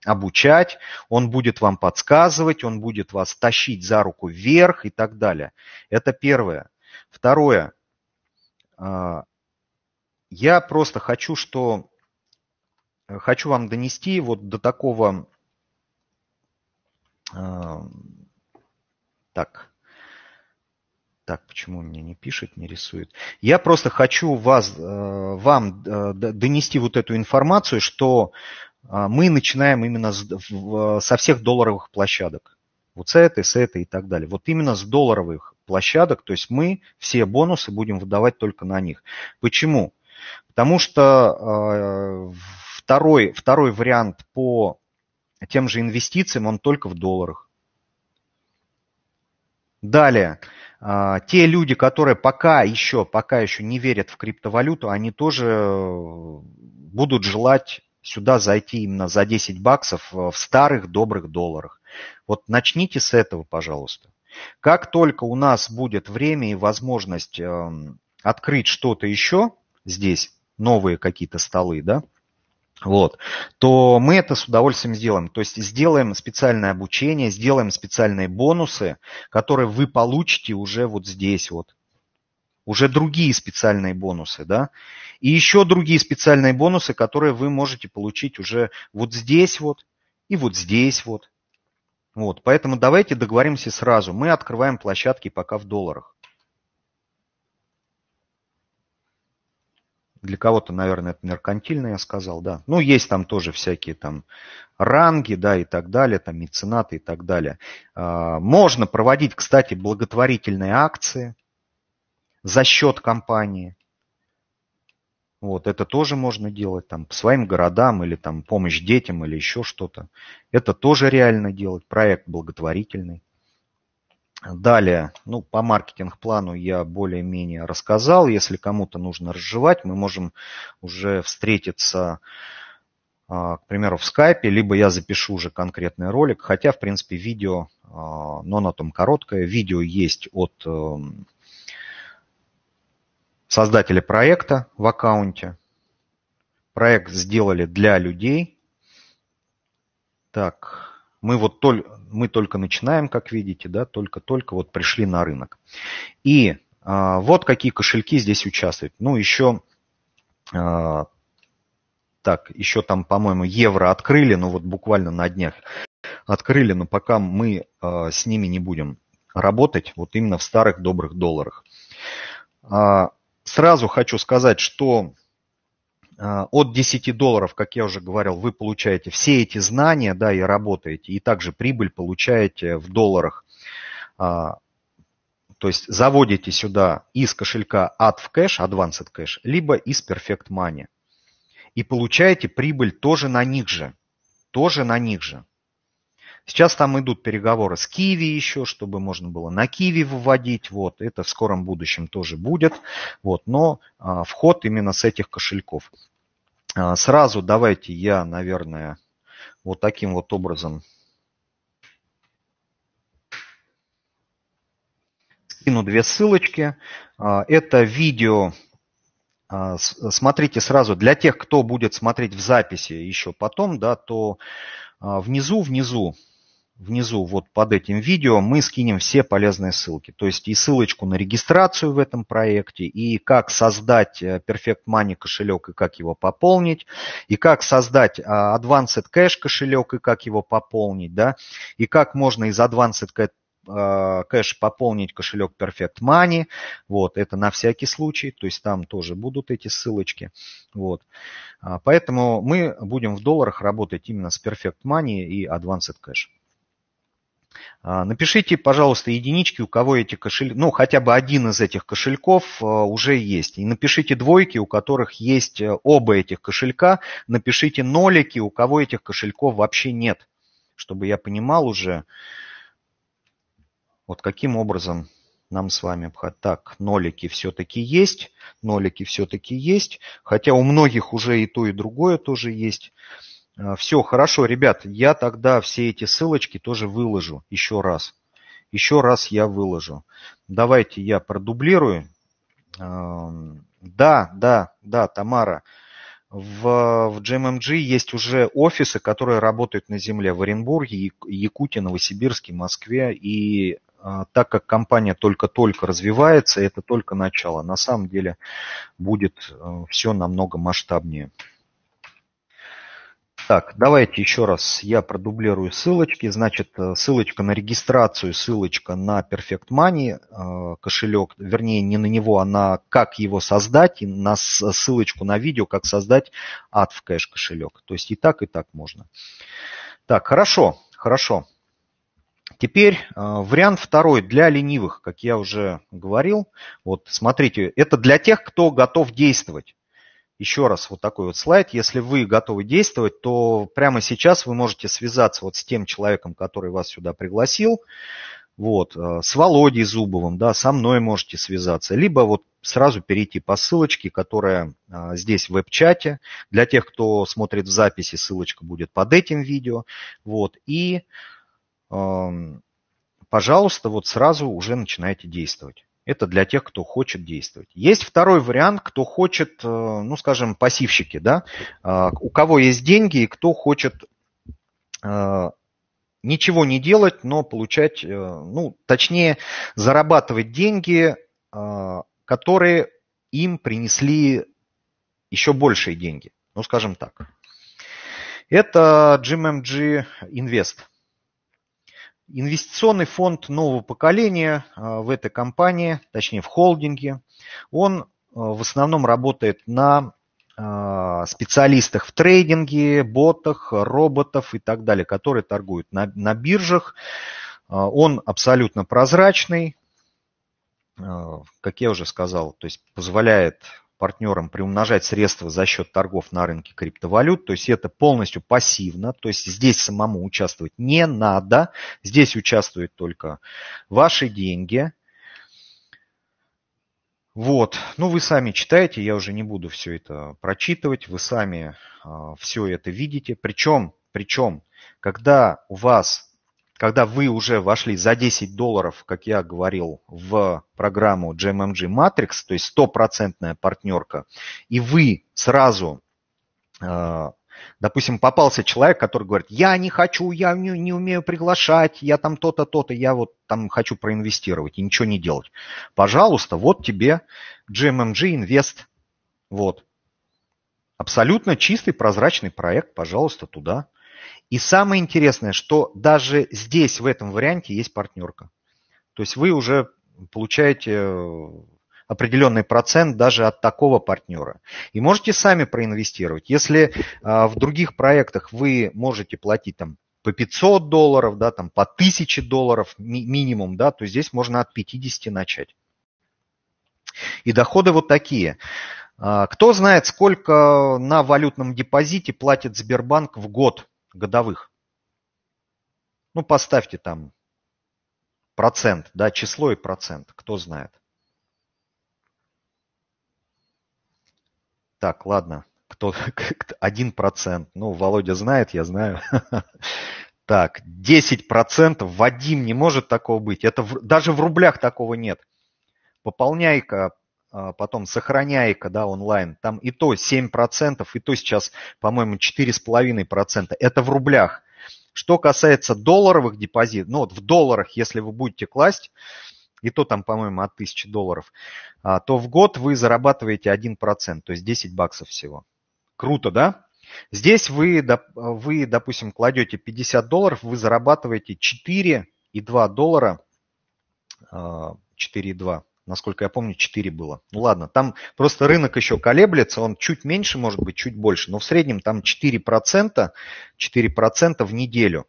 э, обучать, он будет вам подсказывать, он будет вас тащить за руку вверх и так далее. Это первое. Второе. Э, я просто хочу, что Э, хочу вам донести вот до такого... Э, так, так, почему мне не пишет, не рисует? Я просто хочу вас, э, вам донести вот эту информацию, что мы начинаем именно со всех долларовых площадок. Вот с этой, с этой и так далее. Вот именно с долларовых площадок, то есть мы все бонусы будем выдавать только на них. Почему? Потому что Второй, второй вариант по тем же инвестициям, он только в долларах. Далее, а, те люди, которые пока еще, пока еще не верят в криптовалюту, они тоже э, будут желать сюда зайти именно за 10 баксов э, в старых добрых долларах. Вот начните с этого, пожалуйста. Как только у нас будет время и возможность эм, открыть что-то еще здесь, новые какие-то столы, да, вот, то мы это с удовольствием сделаем. То есть сделаем специальное обучение, сделаем специальные бонусы, которые вы получите уже вот здесь вот. Уже другие специальные бонусы, да. И еще другие специальные бонусы, которые вы можете получить уже вот здесь вот и вот здесь вот. Вот, поэтому давайте договоримся сразу. Мы открываем площадки пока в долларах. Для кого-то, наверное, это меркантильно, я сказал, да. Ну, есть там тоже всякие там ранги, да, и так далее, там меценаты и так далее. А, можно проводить, кстати, благотворительные акции за счет компании. Вот, это тоже можно делать там по своим городам или там помощь детям или еще что-то. Это тоже реально делать, проект благотворительный. Далее, ну, по маркетинг-плану я более-менее рассказал. Если кому-то нужно разжевать, мы можем уже встретиться, а, к примеру, в скайпе, либо я запишу уже конкретный ролик, хотя, в принципе, видео, а, но на том короткое, видео есть от эм, создателя проекта в аккаунте. Проект сделали для людей. Так, мы вот толь, мы только начинаем, как видите, да, только-только вот пришли на рынок. И а, вот какие кошельки здесь участвуют. Ну, еще а, так, еще там, по-моему, евро открыли, но вот буквально на днях открыли, но пока мы а, с ними не будем работать, вот именно в старых добрых долларах. А, сразу хочу сказать, что а, от 10 долларов, как я уже говорил, вы получаете все эти знания, да, и работаете, и также прибыль получаете в долларах. А, то есть заводите сюда из кошелька AD в кэш, Advanced Cash, либо из Perfect Money. И получаете прибыль тоже на них же. Тоже на них же. Сейчас там идут переговоры с Киви еще, чтобы можно было на Киви выводить. Вот, это в скором будущем тоже будет. Вот, но а, вход именно с этих кошельков. А, сразу давайте я, наверное, вот таким вот образом скину две ссылочки. А, это видео а, смотрите сразу, для тех, кто будет смотреть в записи еще потом, да, то а, внизу, внизу внизу вот под этим видео мы скинем все полезные ссылки. То есть и ссылочку на регистрацию в этом проекте, и как создать э, Perfect Money кошелек и как его пополнить, и как создать э, Advanced Cash кошелек и как его пополнить, да, и как можно из Advanced э, Cash кэш пополнить кошелек Perfect Money. Вот, это на всякий случай. То есть там тоже будут эти ссылочки. Вот. А, поэтому мы будем в долларах работать именно с Perfect Money и Advanced Cash. А, напишите, пожалуйста, единички, у кого эти кошельки, ну, хотя бы один из этих кошельков а, уже есть. И напишите двойки, у которых есть э, оба этих кошелька. Напишите нолики, у кого этих кошельков вообще нет. Чтобы я понимал уже, вот каким образом нам с вами обходить. Так, нолики все-таки есть, нолики все-таки есть. Хотя у многих уже и то, и другое тоже есть. А, все, хорошо, ребят, я тогда все эти ссылочки тоже выложу еще раз. Еще раз я выложу. Давайте я продублирую. Да, да, да, Тамара. В, в GMMG есть уже офисы, которые работают на земле в Оренбурге, Якутии, Новосибирске, Москве. И а, так как компания только-только развивается, это только начало. На самом деле будет э, все намного масштабнее. Так, давайте еще раз я продублирую ссылочки. Значит, э, ссылочка на регистрацию, ссылочка на Perfect Money э, кошелек, вернее, не на него, а на как его создать, и на ссылочку на видео, как создать ад в кэш кошелек. То есть и так, и так можно. Так, хорошо, хорошо. Теперь э, вариант второй для ленивых, как я уже говорил. Вот смотрите, это для тех, кто готов действовать еще раз вот такой вот слайд. Если вы готовы действовать, то прямо сейчас вы можете связаться вот с тем человеком, который вас сюда пригласил, вот, э, с Володей Зубовым, да, со мной можете связаться, либо вот сразу перейти по ссылочке, которая э, здесь в веб-чате. Для тех, кто смотрит в записи, ссылочка будет под этим видео. Вот, и, эм, пожалуйста, вот сразу уже начинайте действовать. Это для тех, кто хочет действовать. Есть второй вариант, кто хочет, э, ну, скажем, пассивщики, да, а, у кого есть деньги и кто хочет э, ничего не делать, но получать, э, ну, точнее, зарабатывать деньги, которые им принесли еще большие деньги, ну, скажем так. Это GMMG Invest – Инвестиционный фонд нового поколения э, в этой компании, точнее в холдинге, он э, в основном работает на э, специалистах в трейдинге, ботах, роботов и так далее, которые торгуют на, на биржах. Он абсолютно прозрачный, как я уже сказал, то есть позволяет партнерам приумножать средства за счет торгов на рынке криптовалют. То есть это полностью пассивно. То есть здесь самому участвовать не надо. Здесь участвуют только ваши деньги. Вот, ну вы сами читаете, я уже не буду все это прочитывать, вы сами э, а, все это видите. Причем, причем, когда у вас когда вы уже вошли за 10 долларов, как я говорил, в программу GMMG Matrix, то есть стопроцентная партнерка, и вы сразу, э, допустим, попался человек, который говорит, я не хочу, я не, не умею приглашать, я там то-то, то-то, я вот там хочу проинвестировать и ничего не делать. Пожалуйста, вот тебе GMMG Invest. Вот. Абсолютно чистый, прозрачный проект, пожалуйста, туда. И самое интересное, что даже здесь, в этом варианте, есть партнерка. То есть вы уже получаете э, определенный процент даже от такого партнера. И можете сами проинвестировать. Если а, в других проектах вы можете платить там по 500 долларов, да, там по 1000 долларов ми- минимум, да, то здесь можно от 50 начать. И доходы вот такие. А, кто знает, сколько на валютном депозите платит Сбербанк в год годовых. Ну, поставьте там процент, да, число и процент, кто знает. Так, ладно, кто, один процент? ну, Володя знает, я знаю. Так, 10%, Вадим, не может такого быть, это даже в рублях такого нет. Пополняй-ка а, потом сохраняйка, да, онлайн, там и то 7%, и то сейчас, по-моему, 4,5%. Это в рублях. Что касается долларовых депозитов, ну вот в долларах, если вы будете класть, и то там, по-моему, от 1000 долларов, а, то в год вы зарабатываете 1%, то есть 10 баксов всего. Круто, да? Здесь вы, вы допустим, кладете 50 долларов, вы зарабатываете 4,2 доллара, 4,2 а, насколько я помню, 4 было. Ну ладно, там просто рынок еще колеблется, он чуть меньше, может быть, чуть больше, но в среднем там 4%, 4% в неделю.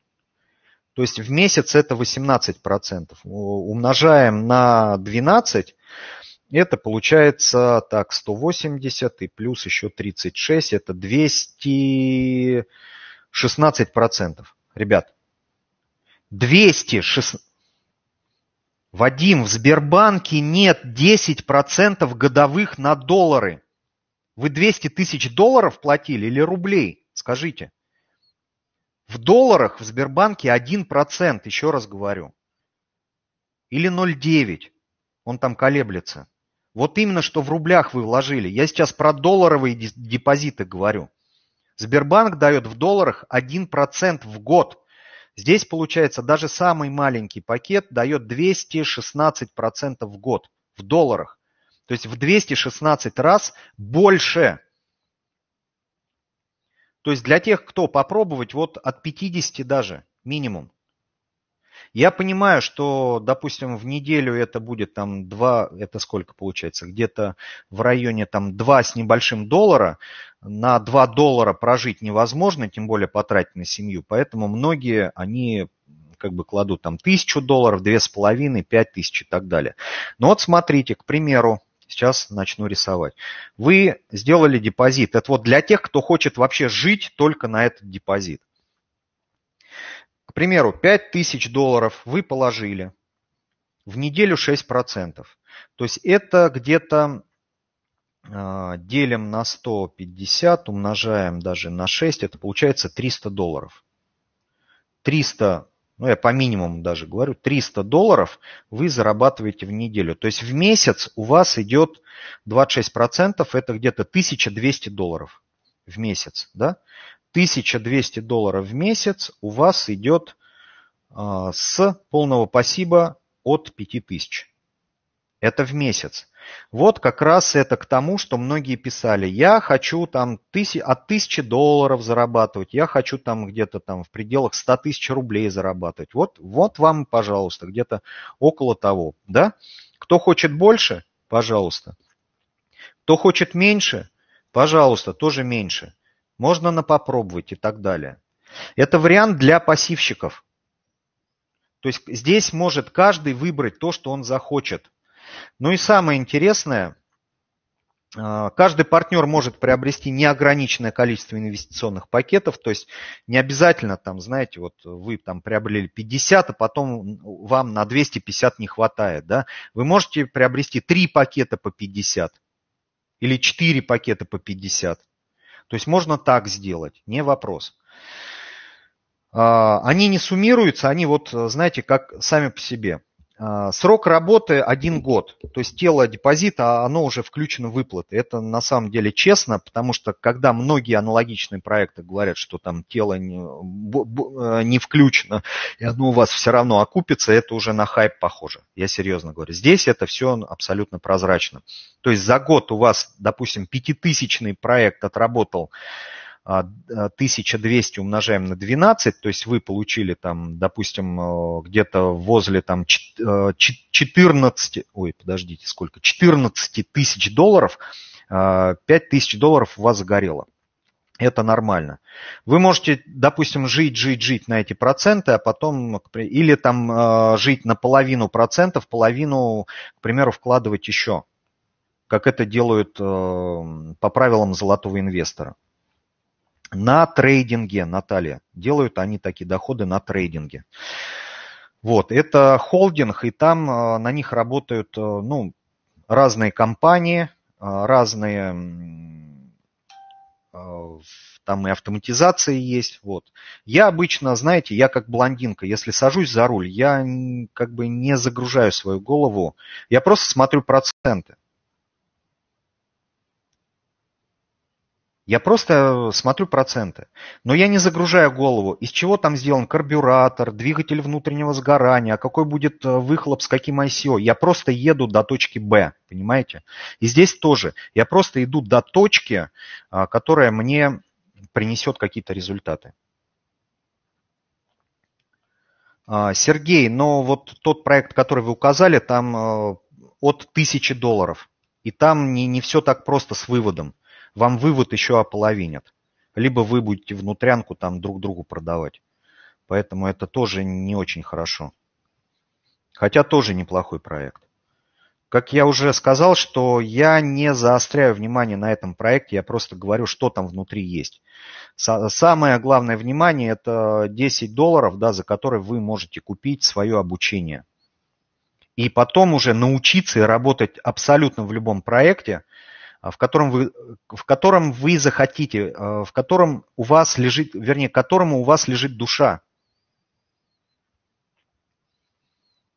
То есть в месяц это 18%. Умножаем на 12, это получается так, 180 и плюс еще 36, это 216%. Ребят, 216, Вадим, в Сбербанке нет 10% годовых на доллары. Вы 200 тысяч долларов платили или рублей? Скажите. В долларах в Сбербанке 1%, еще раз говорю. Или 0,9. Он там колеблется. Вот именно, что в рублях вы вложили. Я сейчас про долларовые депозиты говорю. Сбербанк дает в долларах 1% в год – Здесь, получается, даже самый маленький пакет дает 216% в год в долларах. То есть в 216 раз больше. То есть для тех, кто попробовать, вот от 50 даже минимум. Я понимаю, что, допустим, в неделю это будет там 2, это сколько получается, где-то в районе там 2 с небольшим доллара, на 2 доллара прожить невозможно, тем более потратить на семью, поэтому многие, они как бы кладут там тысячу долларов, две с половиной, пять тысяч и так далее. Но вот смотрите, к примеру, сейчас начну рисовать. Вы сделали депозит. Это вот для тех, кто хочет вообще жить только на этот депозит. К примеру, 5000 долларов вы положили в неделю 6%. То есть это где-то а, делим на 150, умножаем даже на 6, это получается 300 долларов. 300, ну я по минимуму даже говорю, 300 долларов вы зарабатываете в неделю. То есть в месяц у вас идет 26%, это где-то 1200 долларов в месяц. Да? 1200 долларов в месяц у вас идет а, с полного пассива от 5000. Это в месяц. Вот как раз это к тому, что многие писали. Я хочу там тысяч, от тысячи долларов зарабатывать, я хочу там где-то там в пределах 100 тысяч рублей зарабатывать. Вот, вот вам, пожалуйста, где-то около того. Да? Кто хочет больше, пожалуйста. Кто хочет меньше, пожалуйста, тоже меньше. Можно на попробовать и так далее. Это вариант для пассивщиков. То есть здесь может каждый выбрать то, что он захочет – ну и самое интересное, э, каждый партнер может приобрести неограниченное количество инвестиционных пакетов, то есть не обязательно там, знаете, вот вы там приобрели 50, а потом вам на 250 не хватает, да, вы можете приобрести 3 пакета по 50 или 4 пакета по 50. То есть можно так сделать, не вопрос. А, они не суммируются, они вот, э, знаете, как сами по себе – а, срок работы один год, то есть тело депозита, а оно уже включено в выплаты. Это на самом деле честно, потому что когда многие аналогичные проекты говорят, что там тело не, э, не включено, и оно у вас все равно окупится, это уже на хайп похоже, я серьезно говорю. Здесь это все абсолютно прозрачно. То есть за год у вас, допустим, пятитысячный проект отработал 1200 а, а, умножаем на 12, то есть вы получили там, допустим, э, где-то возле там 14, э, ой, подождите, сколько, 14 тысяч долларов, 5 а, тысяч долларов у вас загорело. Это нормально. Вы можете, допустим, жить, жить, жить на эти проценты, а потом, или там э, жить на половину процентов, половину, к примеру, вкладывать еще, как это делают по правилам золотого инвестора на трейдинге, Наталья. Делают они такие доходы на трейдинге. Вот, это холдинг, и там э, на них работают э, ну, разные компании, э, разные там и автоматизации есть. Вот. Я обычно, знаете, я как блондинка, если сажусь за руль, я как бы не загружаю свою голову, я просто смотрю проценты. Я просто э, смотрю проценты. Но я не загружаю голову, из чего там сделан карбюратор, двигатель внутреннего сгорания, какой будет э, выхлоп с каким ICO. Я просто еду до точки Б, понимаете? И здесь тоже. Я просто иду до точки, а, которая мне принесет какие-то результаты. А, Сергей, но вот тот проект, который вы указали, там э, от тысячи долларов. И там не, не все так просто с выводом вам вывод еще ополовинят. Либо вы будете внутрянку там друг другу продавать. Поэтому это тоже не очень хорошо. Хотя тоже неплохой проект. Как я уже сказал, что я не заостряю внимание на этом проекте, я просто говорю, что там внутри есть. Самое главное внимание – это 10 долларов, да, за которые вы можете купить свое обучение. И потом уже научиться работать абсолютно в любом проекте, а, в котором вы, в котором вы захотите, а, в котором у вас лежит, вернее, которому у вас лежит душа.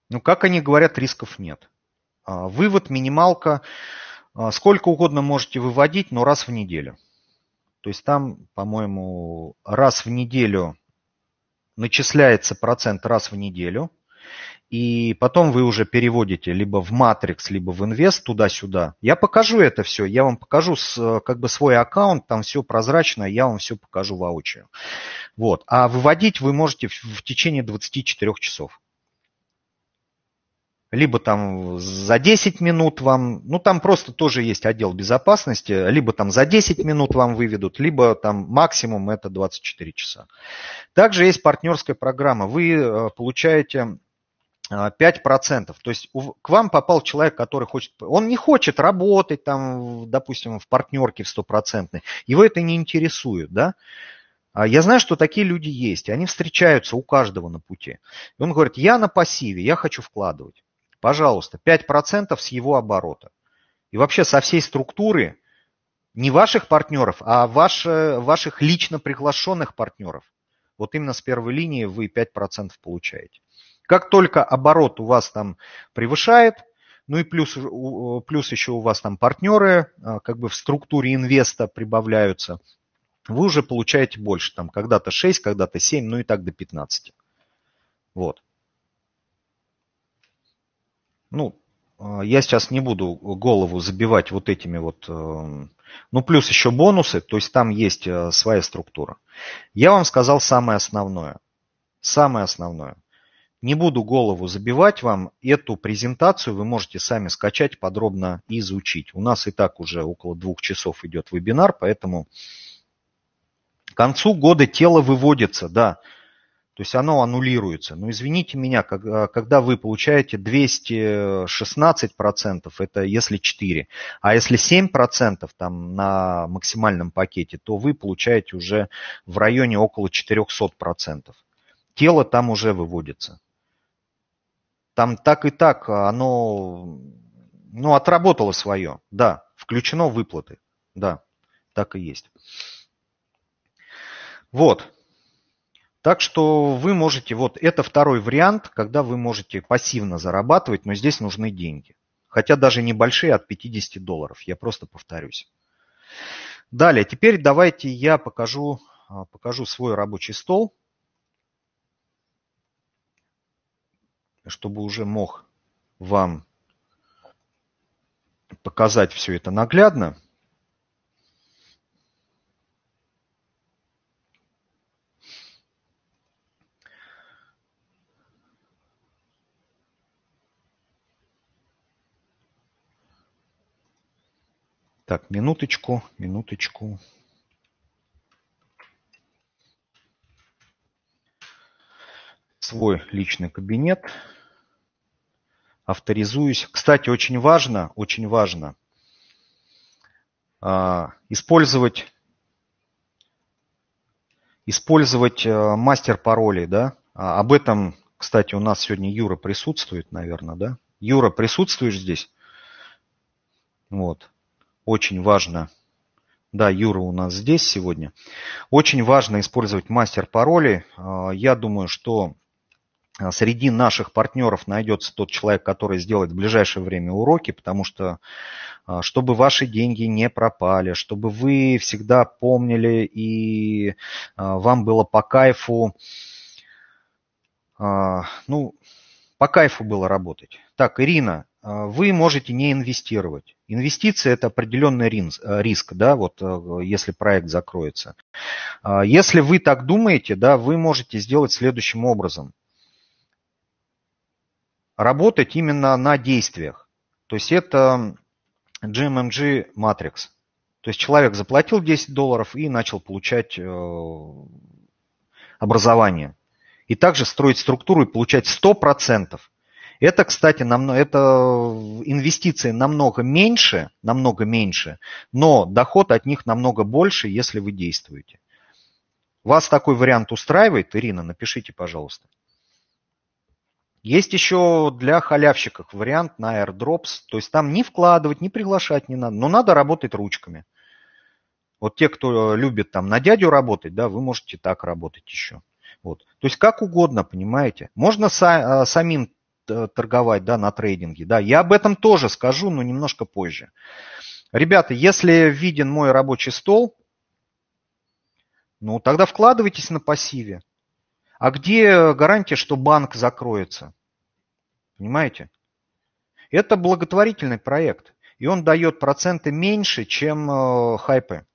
Ну, как они говорят, рисков нет. А, вывод, минималка, сколько угодно можете выводить, но раз в неделю. То есть там, по-моему, раз в неделю начисляется процент раз в неделю – и потом вы уже переводите либо в Matrix, либо в Invest туда-сюда. Я покажу это все, я вам покажу с, э, как бы свой аккаунт, там все прозрачно, я вам все покажу воочию. Вот. А выводить вы можете в, в течение 24 часов. Либо там за 10 минут вам, ну там просто тоже есть отдел безопасности, либо там за 10 минут вам выведут, либо там максимум это 24 часа. Также есть партнерская программа. Вы э, получаете 5%. А, То есть к вам попал человек, который хочет... Он не хочет работать там, допустим, в партнерке в стопроцентной. Его это не интересует, да? А я знаю, что такие люди есть, они встречаются у каждого на пути. И он говорит, я на пассиве, я хочу вкладывать. Пожалуйста, 5% с его оборота. И вообще со всей структуры не ваших партнеров, а ваш, э, ваших лично приглашенных партнеров. Вот именно с первой линии вы 5% получаете. Как только оборот у вас там превышает, ну и плюс, плюс еще у вас там партнеры а, как бы в структуре инвеста прибавляются, вы уже получаете больше, там когда-то 6, когда-то 7, ну и так до 15. Вот. Ну, а, я сейчас не буду голову забивать вот этими вот, э, ну плюс еще бонусы, то есть там есть э, своя структура. Я вам сказал самое основное. Самое основное – не буду голову забивать вам. Эту презентацию вы можете сами скачать, подробно изучить. У нас и так уже около двух часов идет вебинар, поэтому к концу года тело выводится, да. То есть оно аннулируется. Но извините меня, а, когда вы получаете 216%, это если 4, а если 7% там на максимальном пакете, то вы получаете уже в районе около 400%. Тело там уже выводится. Там так и так а, оно ну, отработало свое, да, включено выплаты, да, так и есть. Вот. Так что вы можете, вот это второй вариант, когда вы можете пассивно зарабатывать, но здесь нужны деньги. Хотя даже небольшие от 50 долларов, я просто повторюсь. Далее, теперь давайте я покажу, а, покажу свой рабочий стол. чтобы уже мог вам показать все это наглядно. Так, минуточку, минуточку. Свой личный кабинет авторизуюсь. Кстати, очень важно, очень важно а, использовать, использовать э, мастер паролей, да. А, об этом, кстати, у нас сегодня Юра присутствует, наверное, да. Юра, присутствуешь здесь? Вот. Очень важно. Да, Юра у нас здесь сегодня. Очень важно использовать мастер пароли. А, я думаю, что а среди наших партнеров найдется тот человек, который сделает в ближайшее время уроки, потому что а, чтобы ваши деньги не пропали, чтобы вы всегда помнили и а, вам было по кайфу, ну, по кайфу было работать. Так, Ирина, вы можете не инвестировать. Инвестиции – это определенный э, риск, да, вот э, если проект закроется. Если вы так думаете, да, вы можете сделать следующим образом работать именно на действиях. То есть это GMMG Matrix. То есть человек заплатил 10 долларов и начал получать э, образование. И также строить структуру и получать 100%. Это, кстати, намного, это инвестиции намного меньше, намного меньше, но доход от них намного больше, если вы действуете. Вас такой вариант устраивает? Ирина, напишите, пожалуйста. Есть еще для халявщиков вариант на airdrops, то есть там не вкладывать, не приглашать не надо, но надо работать ручками. Вот те, кто любит там на дядю работать, да, вы можете так работать еще. Вот. То есть как угодно, понимаете. Можно са- э, самим торговать да, на трейдинге. Да. Я об этом тоже скажу, но немножко позже. Ребята, если виден мой рабочий стол, ну тогда вкладывайтесь на пассиве. А где гарантия, что банк закроется? Понимаете? Это благотворительный проект. И он дает проценты меньше, чем э, хайпы.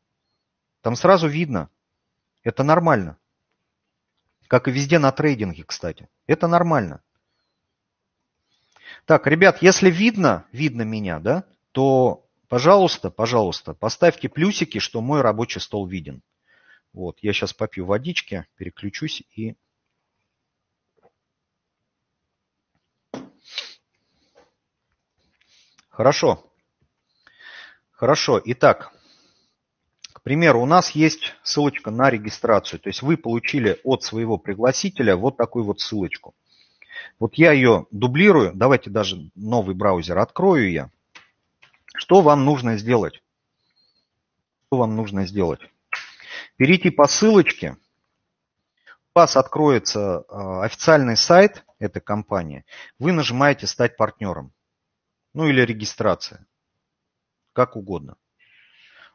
Там сразу видно. Это нормально. Как и везде на трейдинге, кстати. Это нормально. Так, ребят, если видно, видно меня, да, то, пожалуйста, пожалуйста, поставьте плюсики, что мой рабочий стол виден. Вот, я сейчас попью водички, переключусь и Хорошо. Хорошо. Итак, к примеру, у нас есть ссылочка на регистрацию. То есть вы получили от своего пригласителя вот такую вот ссылочку. Вот я ее дублирую. Давайте даже новый браузер открою я. Что вам нужно сделать? Что вам нужно сделать? Перейти по ссылочке. У вас откроется э, официальный сайт этой компании. Вы нажимаете «Стать партнером» ну или регистрация, как угодно.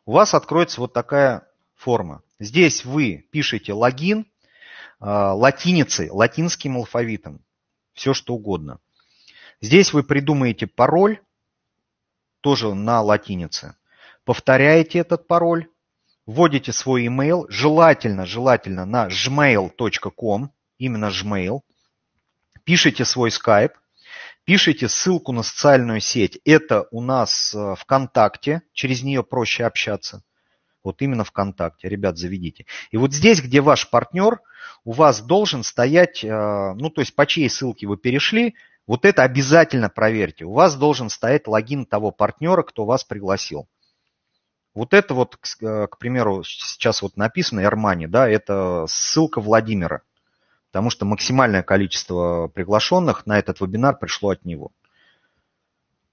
У вас откроется вот такая форма. Здесь вы пишете логин а, латиницей, латинским алфавитом, все что угодно. Здесь вы придумаете пароль, тоже на латинице. Повторяете этот пароль, вводите свой email, желательно, желательно на gmail.com, именно gmail, пишите свой Skype, пишите ссылку на социальную сеть. Это у нас э, ВКонтакте, через нее проще общаться. Вот именно ВКонтакте, ребят, заведите. И вот здесь, где ваш партнер, у вас должен стоять, э, ну то есть по чьей ссылке вы перешли, вот это обязательно проверьте. У вас должен стоять логин того партнера, кто вас пригласил. Вот это вот, к э, примеру, сейчас вот написано Эрмани, да, это ссылка Владимира потому что максимальное количество приглашенных на этот вебинар пришло от него.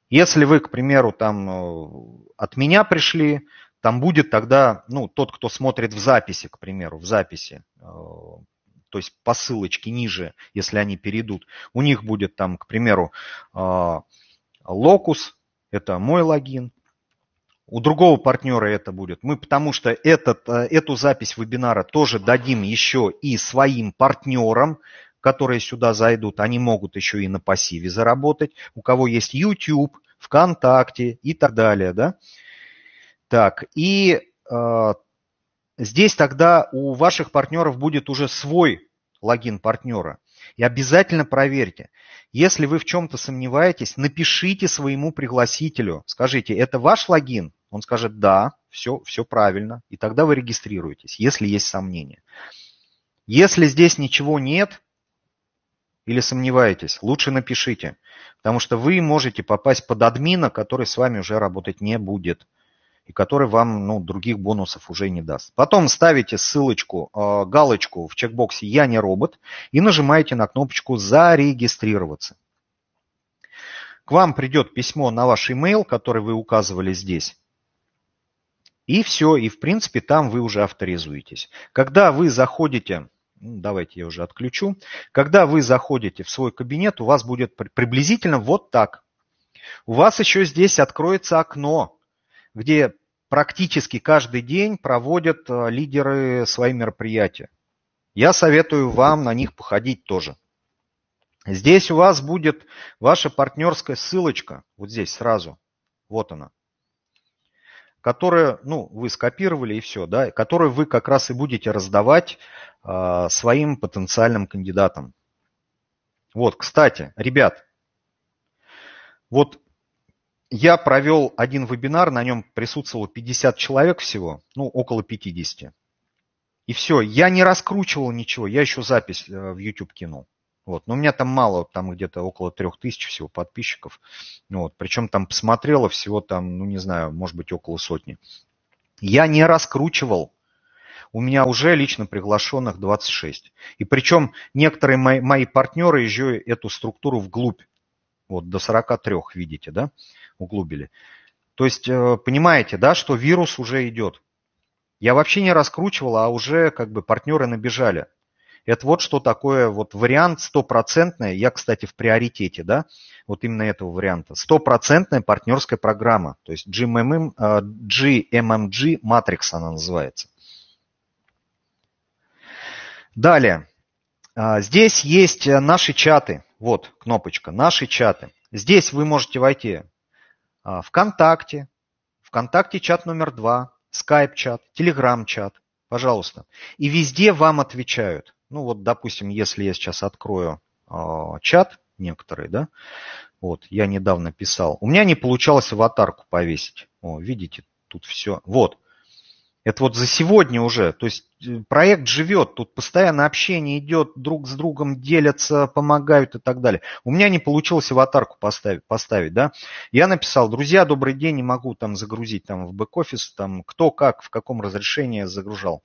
Если вы, к примеру, там э, от меня пришли, там будет тогда, ну, тот, кто смотрит в записи, к примеру, в записи, э, то есть по ссылочке ниже, если они перейдут, у них будет там, к примеру, э, локус, это мой логин, у другого партнера это будет. Мы потому что этот, э, эту запись вебинара тоже дадим еще и своим партнерам, которые сюда зайдут. Они могут еще и на пассиве заработать. У кого есть YouTube, ВКонтакте и так далее. Да? Так, и э, здесь тогда у ваших партнеров будет уже свой логин партнера. И обязательно проверьте. Если вы в чем-то сомневаетесь, напишите своему пригласителю. Скажите, это ваш логин? он скажет «да», все, все правильно, и тогда вы регистрируетесь, если есть сомнения. Если здесь ничего нет или сомневаетесь, лучше напишите, потому что вы можете попасть под админа, который с вами уже работать не будет и который вам ну, других бонусов уже не даст. Потом ставите ссылочку, э, галочку в чекбоксе «Я не робот» и нажимаете на кнопочку «Зарегистрироваться». К вам придет письмо на ваш email, который вы указывали здесь, и все, и в принципе там вы уже авторизуетесь. Когда вы заходите, ну, давайте я уже отключу, когда вы заходите в свой кабинет, у вас будет приблизительно вот так. У вас еще здесь откроется окно, где практически каждый день проводят э, лидеры свои мероприятия. Я советую вам на них походить тоже. Здесь у вас будет ваша партнерская ссылочка, вот здесь сразу, вот она которые, ну, вы скопировали и все, да, которые вы как раз и будете раздавать э, своим потенциальным кандидатам. Вот, кстати, ребят, вот я провел один вебинар, на нем присутствовало 50 человек всего, ну, около 50. И все, я не раскручивал ничего, я еще запись э, в YouTube кинул. Вот. Но у меня там мало, там где-то около трех тысяч всего подписчиков. Ну вот. Причем там посмотрело всего там, ну не знаю, может быть около сотни. Я не раскручивал. У меня уже лично приглашенных 26. И причем некоторые мои, мои партнеры еще эту структуру вглубь. Вот до 43, видите, да, углубили. То есть э, понимаете, да, что вирус уже идет. Я вообще не раскручивал, а уже как бы партнеры набежали. Это вот что такое вот вариант стопроцентная, я, кстати, в приоритете, да, вот именно этого варианта, стопроцентная партнерская программа, то есть GMM, э, GMMG Matrix она называется. Далее, а, здесь есть э, наши чаты, вот кнопочка, наши чаты. Здесь вы можете войти а, ВКонтакте, ВКонтакте чат номер два, Skype чат, Telegram чат, пожалуйста. И везде вам отвечают. Ну вот, допустим, если я сейчас открою э, чат некоторые, да, вот, я недавно писал. У меня не получалось аватарку повесить. О, видите, тут все. Вот. Это вот за сегодня уже. То есть э, проект живет, тут постоянно общение идет, друг с другом делятся, помогают и так далее. У меня не получилось аватарку поставить, поставить да. Я написал, друзья, добрый день, не могу там загрузить там в бэк-офис, там кто как, в каком разрешении загружал.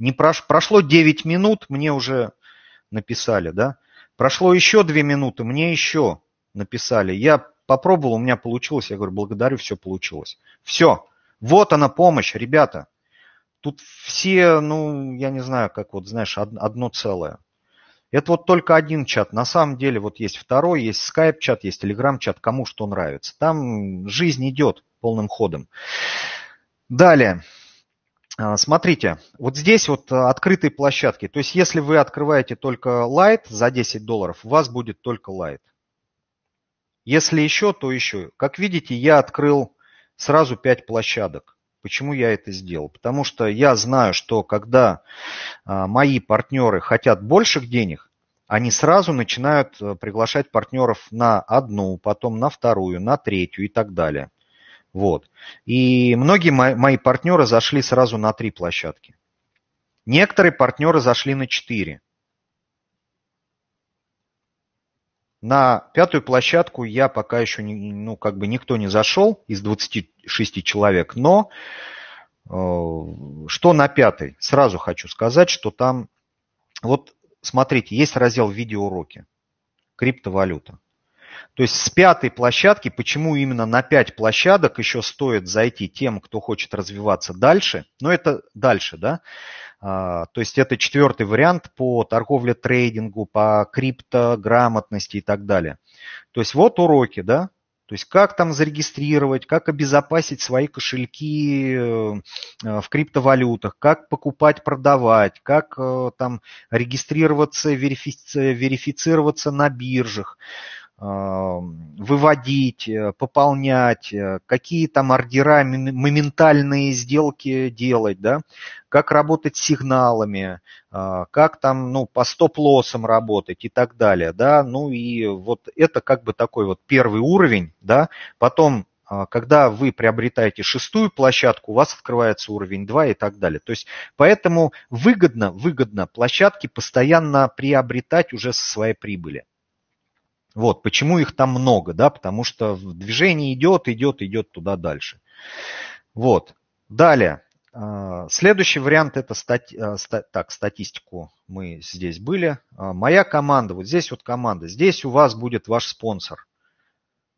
Не прош... Прошло 9 минут, мне уже написали, да? Прошло еще 2 минуты, мне еще написали. Я попробовал, у меня получилось. Я говорю, благодарю, все получилось. Все. Вот она помощь, ребята. Тут все, ну, я не знаю, как вот, знаешь, одно целое. Это вот только один чат. На самом деле вот есть второй, есть скайп-чат, есть телеграм-чат, кому что нравится. Там жизнь идет полным ходом. Далее. А, смотрите, вот здесь вот а, открытые площадки. То есть, если вы открываете только Light за 10 долларов, у вас будет только Light. Если еще, то еще. Как видите, я открыл сразу 5 площадок. Почему я это сделал? Потому что я знаю, что когда а, мои партнеры хотят больших денег, они сразу начинают э, приглашать партнеров на одну, потом на вторую, на третью и так далее. Вот. И многие мои партнеры зашли сразу на три площадки. Некоторые партнеры зашли на четыре. На пятую площадку я пока еще, не, ну, как бы никто не зашел из 26 человек, но э, что на пятой? Сразу хочу сказать, что там, вот смотрите, есть раздел видеоуроки, криптовалюта. То есть с пятой площадки, почему именно на пять площадок еще стоит зайти тем, кто хочет развиваться дальше, но ну, это дальше, да, а, то есть это четвертый вариант по торговле, трейдингу, по криптограмотности и так далее. То есть вот уроки, да, то есть как там зарегистрировать, как обезопасить свои кошельки э, э, в криптовалютах, как покупать, продавать, как э, там регистрироваться, верифицироваться на биржах выводить, э, пополнять, э, какие там ордера, моментальные сделки делать, да, как работать с сигналами, а, как там, ну, по стоп-лоссам работать и так далее, да, ну и вот это как бы такой вот первый уровень, да, потом а, когда вы приобретаете шестую площадку, у вас открывается уровень 2 и так далее. То есть поэтому выгодно, выгодно площадки постоянно приобретать уже со своей прибыли. Вот, почему их там много, да, потому что движение идет, идет, идет туда дальше. Вот, далее. А, следующий вариант это стать, а, так, статистику мы здесь были. А, Моя команда, вот здесь вот команда, здесь у вас будет ваш спонсор.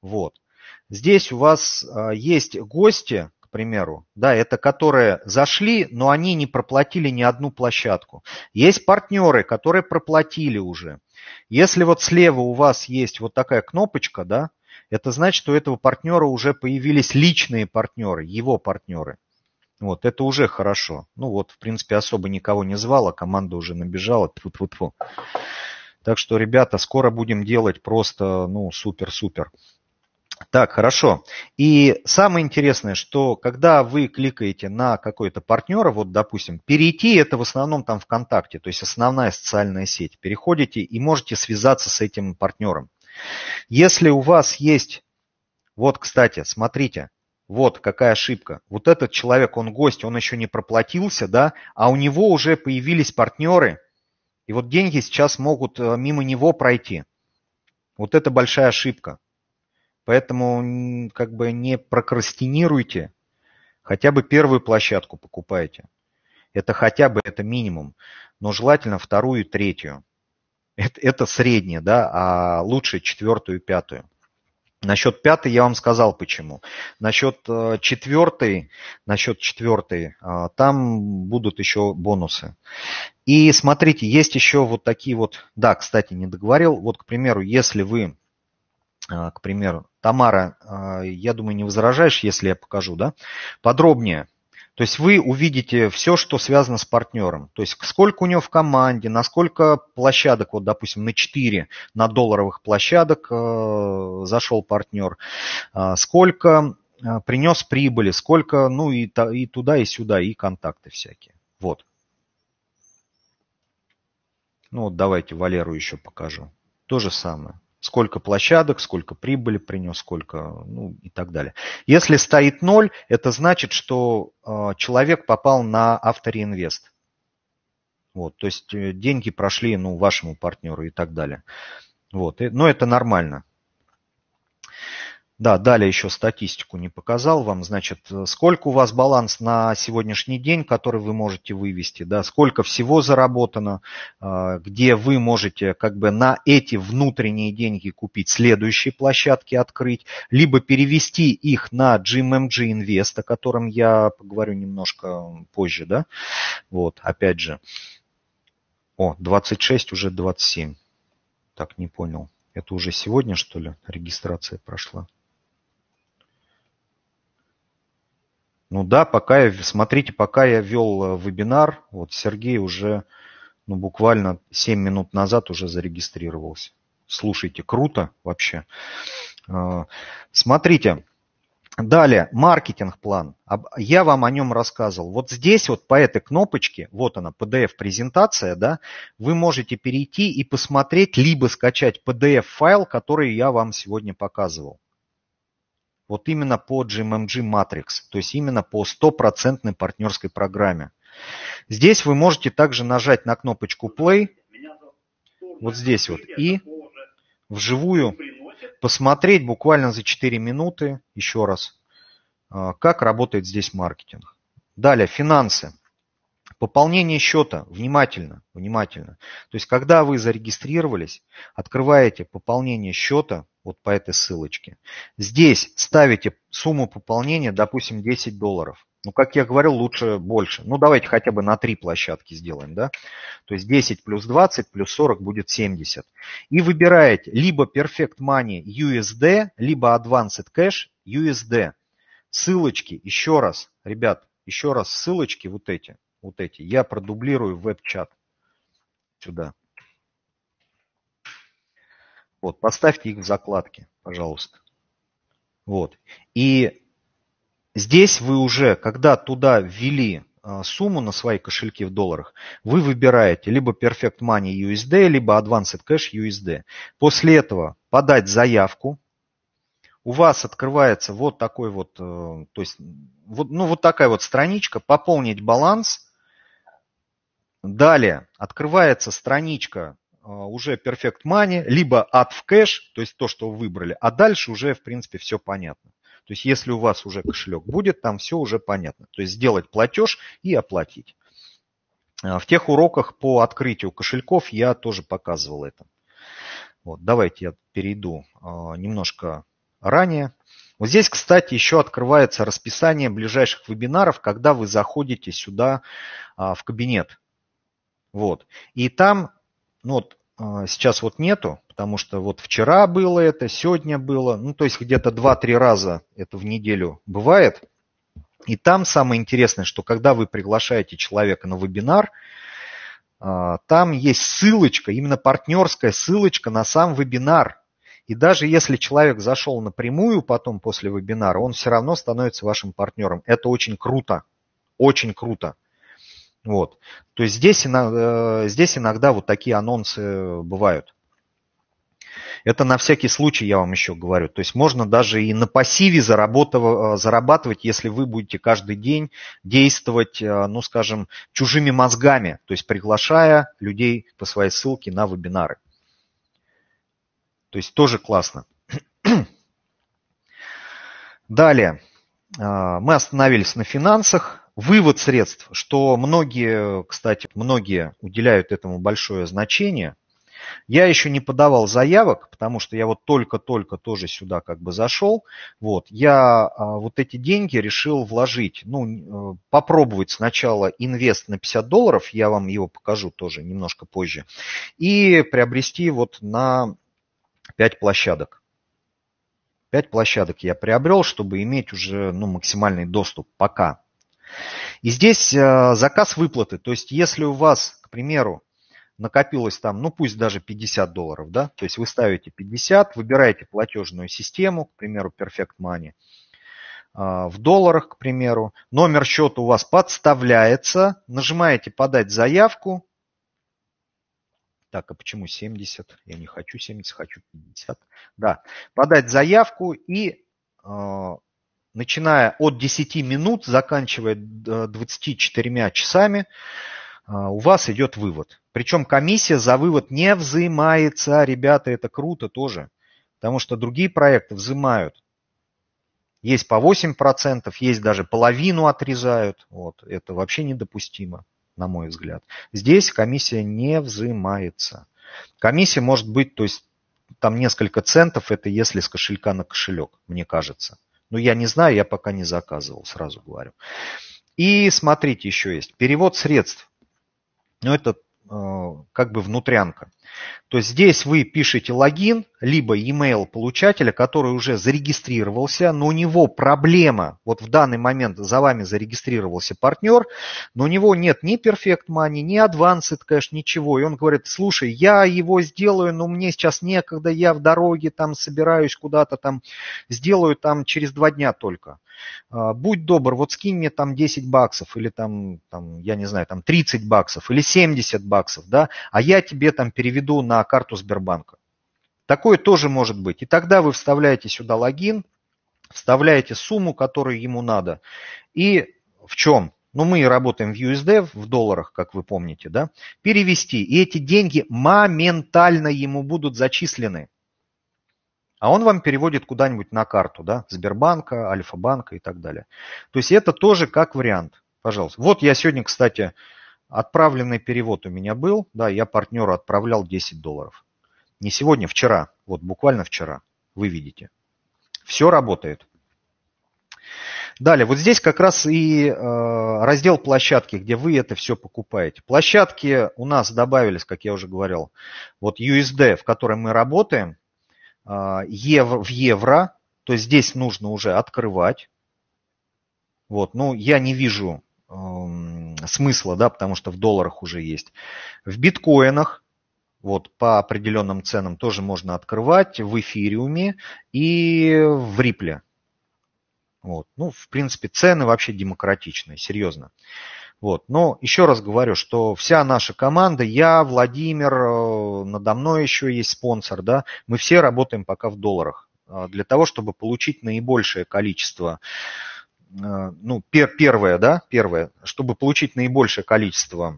Вот. Здесь у вас есть гости, примеру, да, это которые зашли, но они не проплатили ни одну площадку. Есть партнеры, которые проплатили уже. Если вот слева у вас есть вот такая кнопочка, да, это значит, что у этого партнера уже появились личные партнеры, его партнеры. Вот, это уже хорошо. Ну вот, в принципе, особо никого не звало, команда уже набежала. Тьфу -тьфу -тьфу. Так что, ребята, скоро будем делать просто, ну, супер-супер. Так, хорошо. И самое интересное, что когда вы кликаете на какой-то партнера, вот, допустим, перейти, это в основном там ВКонтакте, то есть основная социальная сеть, переходите и можете связаться с этим партнером. Если у вас есть, вот, кстати, смотрите, вот какая ошибка. Вот этот человек, он гость, он еще не проплатился, да, а у него уже появились партнеры, и вот деньги сейчас могут э, мимо него пройти. Вот это большая ошибка. Поэтому как бы не прокрастинируйте, хотя бы первую площадку покупайте. Это хотя бы, это минимум, но желательно вторую и третью. Это, это среднее, да, а лучше четвертую и пятую. Насчет пятой я вам сказал почему. Насчет э, четвертой, насчет четвертой, э, там будут еще бонусы. И смотрите, есть еще вот такие вот, да, кстати, не договорил, вот, к примеру, если вы Э, к примеру. Тамара, э, я думаю, не возражаешь, если я покажу, да? Подробнее. То есть вы увидите все, что связано с партнером. То есть сколько у него в команде, насколько площадок, вот, допустим, на 4 на долларовых площадок э, зашел партнер, э, сколько э, принес прибыли, сколько, ну и, та, и туда, и сюда, и контакты всякие. Вот. Ну вот давайте Валеру еще покажу. То же самое сколько площадок, сколько прибыли принес, сколько, ну и так далее. Если стоит ноль, это значит, что э, человек попал на автореинвест. Вот, то есть э, деньги прошли, ну, вашему партнеру и так далее. Вот, и, но это нормально. Да, далее еще статистику не показал вам. Значит, сколько у вас баланс на сегодняшний день, который вы можете вывести, да, сколько всего заработано, а, где вы можете как бы на эти внутренние деньги купить следующие площадки, открыть, либо перевести их на GMMG Invest, о котором я поговорю немножко позже, да. Вот, опять же. О, 26, уже 27. Так, не понял. Это уже сегодня, что ли, регистрация прошла? Ну да, пока я, смотрите, пока я вел э, вебинар, вот Сергей уже ну, буквально 7 минут назад уже зарегистрировался. Слушайте, круто вообще. А, смотрите, далее, маркетинг-план. Я вам о нем рассказывал. Вот здесь вот по этой кнопочке, вот она, PDF-презентация, да, вы можете перейти и посмотреть, либо скачать PDF-файл, который я вам сегодня показывал вот именно по GMMG Matrix, то есть именно по стопроцентной партнерской программе. Здесь вы можете также нажать на кнопочку Play, вот здесь вот, и вживую посмотреть буквально за 4 минуты, еще раз, а, как работает здесь маркетинг. Далее, финансы. Пополнение счета. Внимательно, внимательно. То есть, когда вы зарегистрировались, открываете пополнение счета, вот по этой ссылочке. Здесь ставите сумму пополнения, допустим, 10 долларов. Ну, как я говорил, лучше больше. Ну, давайте хотя бы на три площадки сделаем, да? То есть 10 плюс 20 плюс 40 будет 70. И выбираете либо Perfect Money USD, либо Advanced Cash USD. Ссылочки, еще раз, ребят, еще раз ссылочки вот эти, вот эти. Я продублирую веб-чат сюда. Вот, поставьте их в закладки, пожалуйста. Вот. И здесь вы уже, когда туда ввели а, сумму на свои кошельки в долларах, вы выбираете либо Perfect Money USD, либо Advanced Cash USD. После этого подать заявку. У вас открывается вот такой вот, э, то есть, вот, ну, вот такая вот страничка «Пополнить баланс». Далее открывается страничка Э, уже Perfect Money, либо Add в кэш, то есть то, что вы выбрали, а дальше уже, в принципе, все понятно. То есть если у вас уже кошелек будет, там все уже понятно. То есть сделать платеж и оплатить. Э, в тех уроках по открытию кошельков я тоже показывал это. Вот, давайте я перейду э, немножко ранее. Вот здесь, кстати, еще открывается расписание ближайших вебинаров, когда вы заходите сюда а, в кабинет. Вот. И там ну вот а, сейчас вот нету, потому что вот вчера было это, сегодня было, ну то есть где-то 2-3 раза это в неделю бывает. И там самое интересное, что когда вы приглашаете человека на вебинар, а, там есть ссылочка, именно партнерская ссылочка на сам вебинар. И даже если человек зашел напрямую потом после вебинара, он все равно становится вашим партнером. Это очень круто. Очень круто. Вот. То есть здесь, э, здесь иногда вот такие анонсы бывают. Это на всякий случай, я вам еще говорю. То есть можно даже и на пассиве э, зарабатывать, если вы будете каждый день действовать, э, ну, скажем, чужими мозгами, то есть приглашая людей по своей ссылке на вебинары. То есть тоже классно. Далее. Мы остановились на финансах. Вывод средств, что многие, кстати, многие уделяют этому большое значение. Я еще не подавал заявок, потому что я вот только-только тоже сюда как бы зашел. Вот, я а, вот эти деньги решил вложить, ну, э, попробовать сначала инвест на 50 долларов, я вам его покажу тоже немножко позже, и приобрести вот на 5 площадок. 5 площадок я приобрел, чтобы иметь уже ну, максимальный доступ пока и здесь э, заказ выплаты. То есть если у вас, к примеру, накопилось там, ну пусть даже 50 долларов, да, то есть вы ставите 50, выбираете платежную систему, к примеру, Perfect Money, э, в долларах, к примеру, номер счета у вас подставляется, нажимаете «Подать заявку», так, а почему 70? Я не хочу 70, хочу 50. Да, подать заявку и э, начиная от 10 минут, заканчивая 24 э, часами, э, у вас идет вывод. Причем комиссия за вывод не взимается, а, ребята, это круто тоже, потому что другие проекты взимают. Есть по 8%, есть даже половину отрезают. Вот, это вообще недопустимо, на мой взгляд. Здесь комиссия не взимается. Комиссия может быть, то есть там несколько центов, это если с кошелька на кошелек, мне кажется. Ну, я не знаю, я пока не заказывал, сразу говорю. И смотрите, еще есть перевод средств. Ну, это Э, как бы внутрянка. То есть здесь вы пишете логин, либо email получателя, который уже зарегистрировался, но у него проблема, вот в данный момент за вами зарегистрировался партнер, но у него нет ни Perfect Money, ни Advanced Cash, ничего. И он говорит, слушай, я его сделаю, но мне сейчас некогда, я в дороге там собираюсь куда-то там, сделаю там через два дня только. А, будь добр, вот скинь мне там 10 баксов или там, там, я не знаю, там 30 баксов или 70 баксов, да, а я тебе там переведу на карту Сбербанка. Такое тоже может быть. И тогда вы вставляете сюда логин, вставляете сумму, которую ему надо. И в чем? Ну, мы работаем в USD, в долларах, как вы помните, да, перевести. И эти деньги моментально ему будут зачислены а он вам переводит куда-нибудь на карту, да, Сбербанка, Альфа-банка и так далее. То есть это тоже как вариант, пожалуйста. Вот я сегодня, кстати, отправленный перевод у меня был, да, я партнеру отправлял 10 долларов. Не сегодня, вчера, вот буквально вчера, вы видите. Все работает. Далее, вот здесь как раз и э, раздел площадки, где вы это все покупаете. Площадки у нас добавились, как я уже говорил, вот USD, в которой мы работаем, а, в евро, то здесь нужно уже открывать. Вот, ну, я не вижу эм, смысла, да, потому что в долларах уже есть. В биткоинах, вот, по определенным ценам тоже можно открывать, в эфириуме и в рипле. Вот, ну, в принципе, цены вообще демократичные, Серьезно. Вот. Но еще раз говорю, что вся наша команда, я, Владимир, э, надо мной еще есть спонсор, да, мы все работаем пока в долларах а, для того, чтобы получить наибольшее количество, э, ну, пер, первое, да, первое, чтобы получить наибольшее количество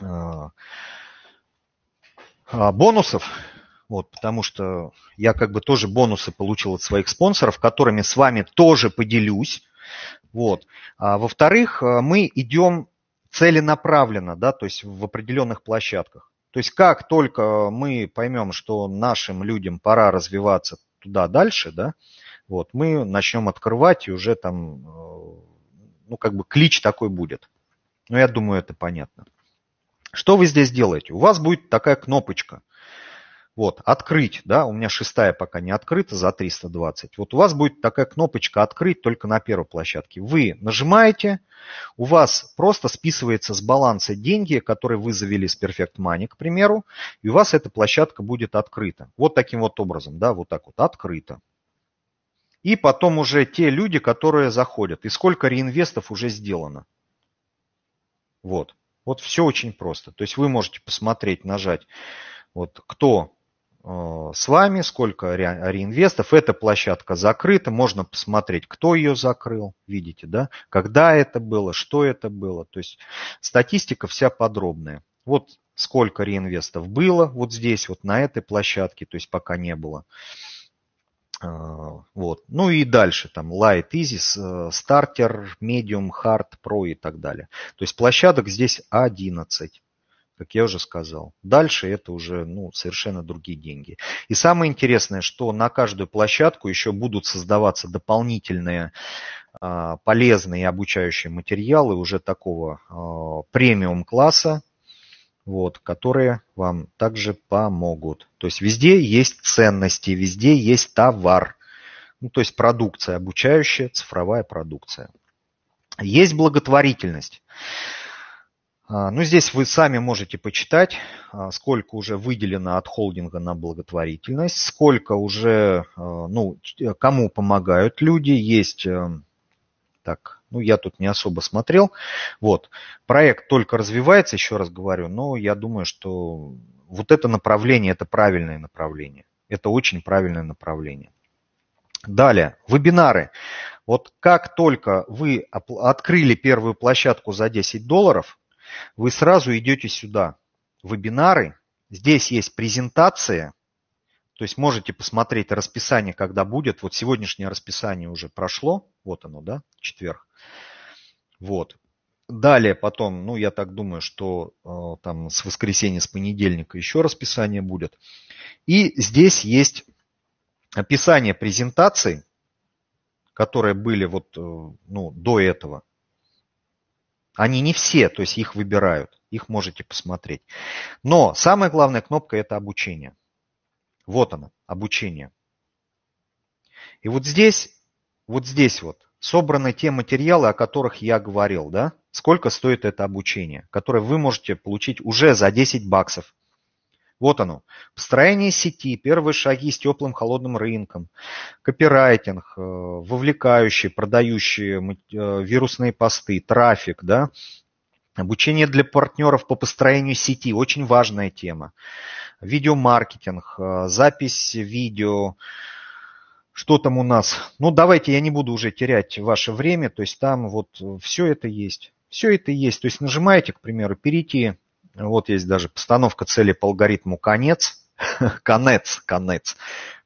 э, а, бонусов, вот, потому что я как бы тоже бонусы получил от своих спонсоров, которыми с вами тоже поделюсь. Вот. А, во-вторых, э, мы идем целенаправленно, да, то есть в определенных площадках. То есть как только мы поймем, что нашим людям пора развиваться туда дальше, да, вот, мы начнем открывать и уже там, э, ну, как бы клич такой будет. Ну, я думаю, это понятно. Что вы здесь делаете? У вас будет такая кнопочка – вот, открыть, да, у меня шестая пока не открыта за 320. Вот у вас будет такая кнопочка открыть только на первой площадке. Вы нажимаете, у вас просто списывается с баланса деньги, которые вы завели с Perfect Money, к примеру, и у вас эта площадка будет открыта. Вот таким вот образом, да, вот так вот, открыта. И потом уже те люди, которые заходят, и сколько реинвестов уже сделано. Вот, вот все очень просто. То есть вы можете посмотреть, нажать, вот кто Э, с вами, сколько реинвестов. Эта площадка закрыта, можно посмотреть, кто ее закрыл, видите, да, когда это было, что это было. То есть статистика вся подробная. Вот сколько реинвестов было вот здесь, вот на этой площадке, то есть пока не было. Э, вот. Ну и дальше там Light, Easy, э, Starter, Medium, Hard, Pro и так далее. То есть площадок здесь 11 как я уже сказал. Дальше это уже ну, совершенно другие деньги. И самое интересное, что на каждую площадку еще будут создаваться дополнительные а, полезные обучающие материалы уже такого а, премиум-класса, вот, которые вам также помогут. То есть везде есть ценности, везде есть товар, ну, то есть продукция обучающая, цифровая продукция. Есть благотворительность. А, ну, здесь вы сами можете почитать, а, сколько уже выделено от холдинга на благотворительность, сколько уже, а, ну, э, кому помогают люди. Есть, э, так, ну, я тут не особо смотрел. Вот, проект только развивается, еще раз говорю, но я думаю, что вот это направление, это правильное направление. Это очень правильное направление. Далее, вебинары. Вот как только вы открыли первую площадку за 10 долларов – вы сразу идете сюда. Вебинары. Здесь есть презентация. То есть можете посмотреть расписание, когда будет. Вот сегодняшнее расписание уже прошло. Вот оно, да, четверг. Вот. Далее потом, ну, я так думаю, что э, там с воскресенья, с понедельника еще расписание будет. И здесь есть описание презентаций, которые были вот, э, ну, до этого. Они не все, то есть их выбирают, их можете посмотреть. Но самая главная кнопка – это обучение. Вот она, обучение. И вот здесь, вот здесь вот собраны те материалы, о которых я говорил, да? Сколько стоит это обучение, которое вы можете получить уже за 10 баксов вот оно. Построение сети, первые шаги с теплым холодным рынком, копирайтинг, э, вовлекающие, продающие э, вирусные посты, трафик, да, Обучение для партнеров по построению сети – очень важная тема. Видеомаркетинг, э, запись видео, что там у нас. Ну, давайте я не буду уже терять ваше время, то есть там вот все это есть. Все это есть. То есть нажимаете, к примеру, перейти вот есть даже постановка цели по алгоритму «конец». конец, конец.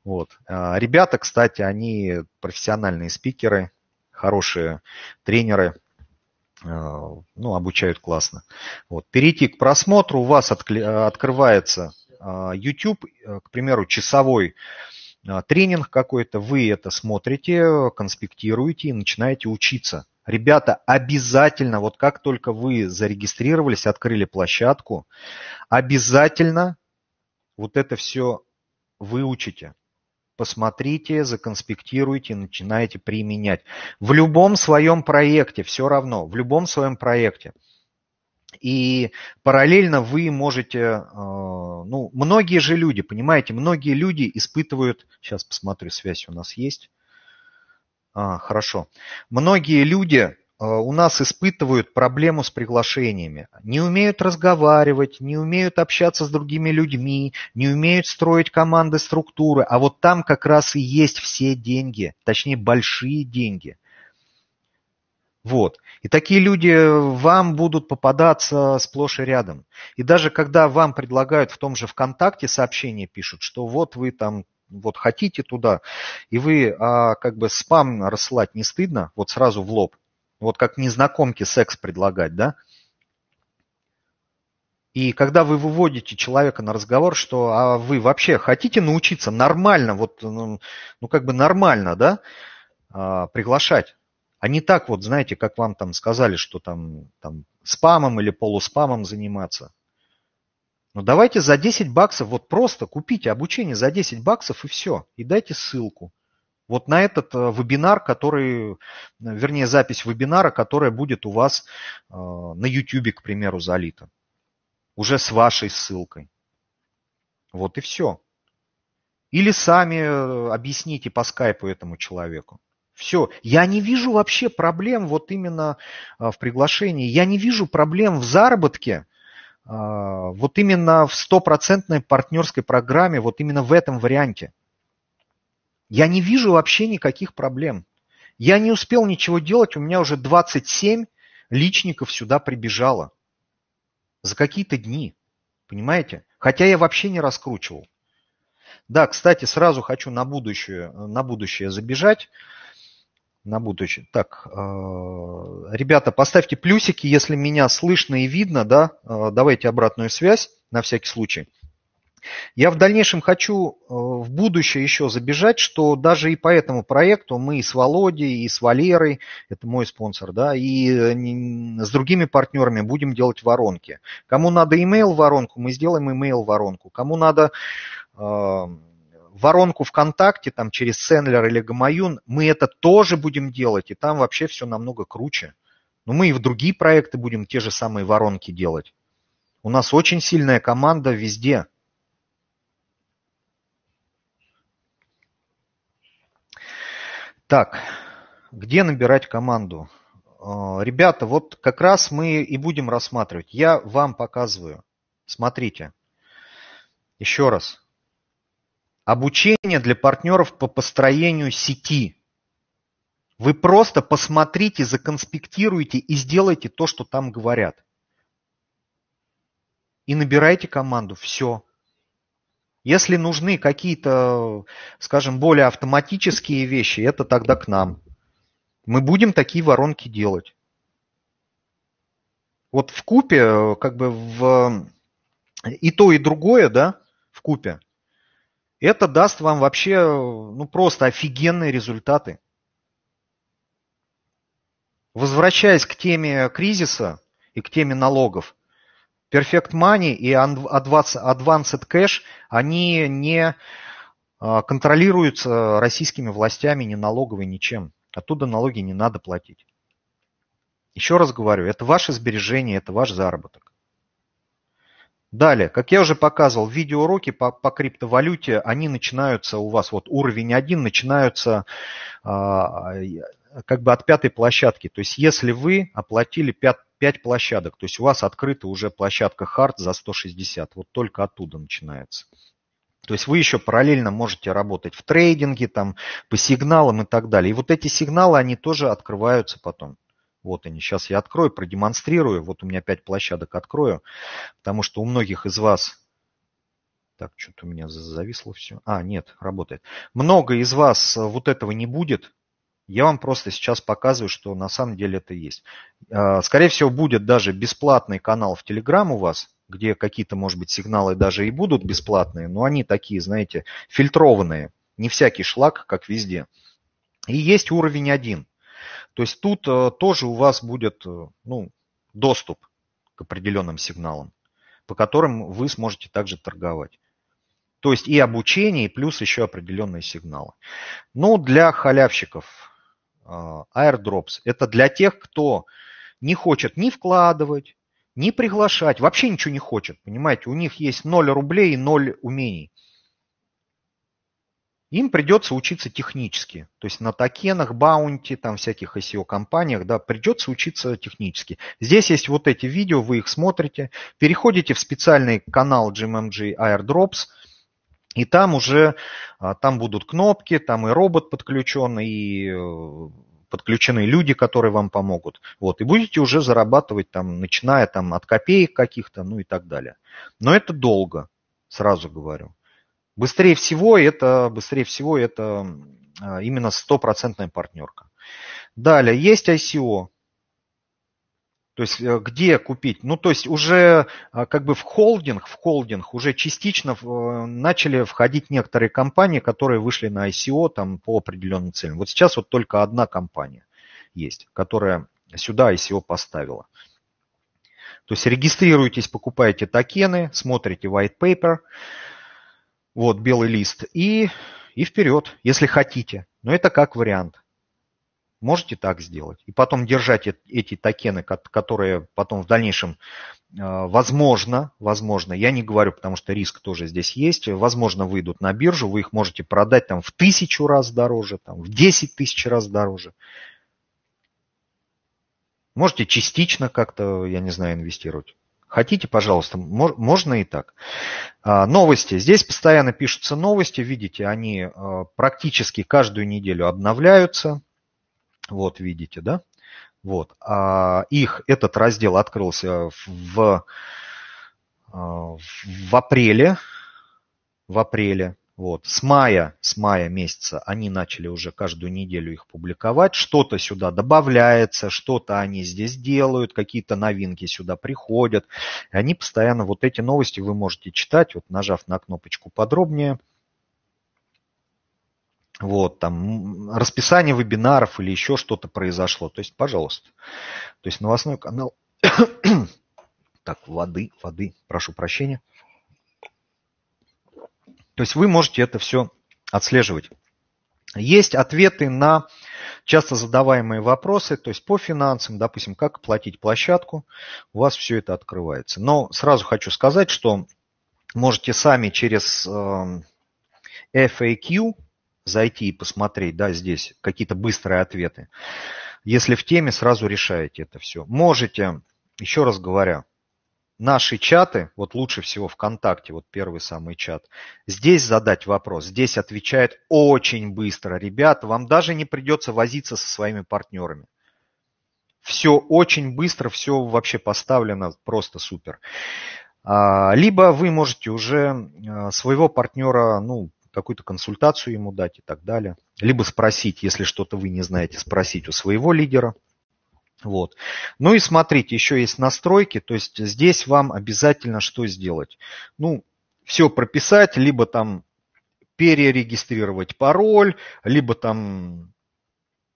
Вот. А, ребята, кстати, они профессиональные спикеры, хорошие тренеры, а, ну, обучают классно. Вот. Перейти к просмотру. У вас откли... А, открывается YouTube, э, к примеру, часовой тренинг какой-то. Вы это смотрите, конспектируете и начинаете учиться. Ребята, обязательно, вот как только вы зарегистрировались, открыли площадку, обязательно вот это все выучите. Посмотрите, законспектируйте, начинаете применять. В любом своем проекте, все равно, в любом своем проекте. И параллельно вы можете, э, ну, многие же люди, понимаете, многие люди испытывают, сейчас посмотрю, связь у нас есть. А, хорошо. Многие люди э, у нас испытывают проблему с приглашениями. Не умеют разговаривать, не умеют общаться с другими людьми, не умеют строить команды, структуры. А вот там как раз и есть все деньги, точнее большие деньги. Вот. И такие люди э, вам будут попадаться сплошь и рядом. И даже когда вам предлагают в том же ВКонтакте сообщение пишут, что вот вы там вот хотите туда, и вы а, как бы спам рассылать не стыдно, вот сразу в лоб. Вот как незнакомке секс предлагать, да? И когда вы выводите человека на разговор, что а вы вообще хотите научиться нормально, вот, ну, ну как бы нормально, да, а, приглашать, а не так вот, знаете, как вам там сказали, что там, там спамом или полуспамом заниматься. Ну давайте за 10 баксов, вот просто купите обучение за 10 баксов и все, и дайте ссылку. Вот на этот э, вебинар, который, э, вернее, запись вебинара, которая будет у вас э, на YouTube, к примеру, залита. Уже с вашей ссылкой. Вот и все. Или сами объясните по скайпу этому человеку. Все. Я не вижу вообще проблем вот именно в приглашении. Я не вижу проблем в заработке а, вот именно в стопроцентной партнерской программе, вот именно в этом варианте. Я не вижу вообще никаких проблем. Я не успел ничего делать, у меня уже 27 личников сюда прибежало. За какие-то дни, понимаете? Хотя я вообще не раскручивал. Да, кстати, сразу хочу на будущее, на будущее забежать на будущее. Так, э, ребята, поставьте плюсики, если меня слышно и видно, да, э, давайте обратную связь на всякий случай. Я в дальнейшем хочу э, в будущее еще забежать, что даже и по этому проекту мы и с Володей, и с Валерой, это мой спонсор, да, и с другими партнерами будем делать воронки. Кому надо email воронку, мы сделаем email воронку. Кому надо воронку ВКонтакте там через Сендлер или Гамаюн, мы это тоже будем делать, и там вообще все намного круче. Но ну, мы и в другие проекты будем те же самые воронки делать. У нас очень сильная команда везде. Так, где набирать команду? Э, ребята, вот как раз мы и будем рассматривать. Я вам показываю. Смотрите. Еще раз. Обучение для партнеров по построению сети. Вы просто посмотрите, законспектируйте и сделайте то, что там говорят. И набирайте команду. Все. Если нужны какие-то, скажем, более автоматические вещи, это тогда к нам. Мы будем такие воронки делать. Вот в купе, э, как бы в и то, и другое, да, в купе, это даст вам вообще ну, просто офигенные результаты. Возвращаясь к теме кризиса и к теме налогов, Perfect Money и Advanced Cash, они не а, контролируются российскими властями, ни налоговой, ничем. Оттуда налоги не надо платить. Еще раз говорю, это ваше сбережение, это ваш заработок. Далее, как я уже показывал, видеоуроки по, по криптовалюте, они начинаются у вас, вот уровень 1 начинаются а, как бы от пятой площадки. То есть если вы оплатили 5, 5 площадок, то есть у вас открыта уже площадка Hard за 160, вот только оттуда начинается. То есть вы еще параллельно можете работать в трейдинге, там, по сигналам и так далее. И вот эти сигналы, они тоже открываются потом. Вот они, сейчас я открою, продемонстрирую. Вот у меня пять площадок открою, потому что у многих из вас... Так, что-то у меня зависло все. А, нет, работает. Много из вас э, вот этого не будет. Я вам просто сейчас показываю, что на самом деле это есть. Э, скорее всего, будет даже бесплатный канал в Телеграм у вас, где какие-то, может быть, сигналы даже и будут бесплатные, но они такие, знаете, фильтрованные. Не всякий шлак, как везде. И есть уровень 1. То есть тут э, тоже у вас будет э, ну, доступ к определенным сигналам, по которым вы сможете также торговать. То есть и обучение, и плюс еще определенные сигналы. Ну, для халявщиков э, airdrops – это для тех, кто не хочет ни вкладывать, ни приглашать, вообще ничего не хочет, понимаете? У них есть 0 рублей и 0 умений – им придется учиться технически. То есть на токенах, баунти, там всяких SEO-компаниях, да, придется учиться технически. Здесь есть вот эти видео, вы их смотрите, переходите в специальный канал GMMG Airdrops, и там уже, а, там будут кнопки, там и робот подключен, и э, подключены люди, которые вам помогут. Вот, и будете уже зарабатывать там, начиная там от копеек каких-то, ну и так далее. Но это долго, сразу говорю. Быстрее всего это, быстрее всего это э, именно стопроцентная партнерка. Далее, есть ICO, то есть э, где купить? Ну, то есть уже э, как бы в холдинг, в холдинг уже частично начали входить некоторые компании, которые вышли на ICO там по определенным целям. Вот сейчас вот только одна компания есть, которая сюда ICO поставила. То есть регистрируйтесь, покупаете токены, смотрите white paper, вот, белый лист. И, и вперед, если хотите. Но это как вариант. Можете так сделать. И потом держать эти токены, которые потом в дальнейшем, э, возможно, возможно, я не говорю, потому что риск тоже здесь есть, возможно, выйдут на биржу, вы их можете продать там в тысячу раз дороже, там, в десять тысяч раз дороже. Можете частично как-то, я не знаю, инвестировать. Хотите, пожалуйста, можно и так. А, новости. Здесь постоянно пишутся новости, видите, они э, практически каждую неделю обновляются. Вот, видите, да? Вот. А их этот раздел открылся в, в э, апреле. В апреле вот. С мая, с мая месяца они начали уже каждую неделю их публиковать. Что-то сюда добавляется, что-то они здесь делают, какие-то новинки сюда приходят. И они постоянно, вот эти новости вы можете читать, вот нажав на кнопочку подробнее. Вот, там расписание вебинаров или еще что-то произошло. То есть, пожалуйста. То есть новостной канал. так, воды, воды, прошу прощения. То есть вы можете это все отслеживать. Есть ответы на часто задаваемые вопросы, то есть по финансам, допустим, как платить площадку, у вас все это открывается. Но сразу хочу сказать, что можете сами через эм, FAQ зайти и посмотреть, да, здесь какие-то быстрые ответы. Если в теме, сразу решаете это все. Можете, еще раз говоря, наши чаты, вот лучше всего ВКонтакте, вот первый самый чат, здесь задать вопрос, здесь отвечает очень быстро. Ребят, вам даже не придется возиться со своими партнерами. Все очень быстро, все вообще поставлено просто супер. А, либо вы можете уже а, своего партнера, ну, какую-то консультацию ему дать и так далее. Либо спросить, если что-то вы не знаете, спросить у своего лидера. Вот. Ну и смотрите, еще есть настройки, то есть здесь вам обязательно что сделать? Ну, все прописать, либо там перерегистрировать пароль, либо там,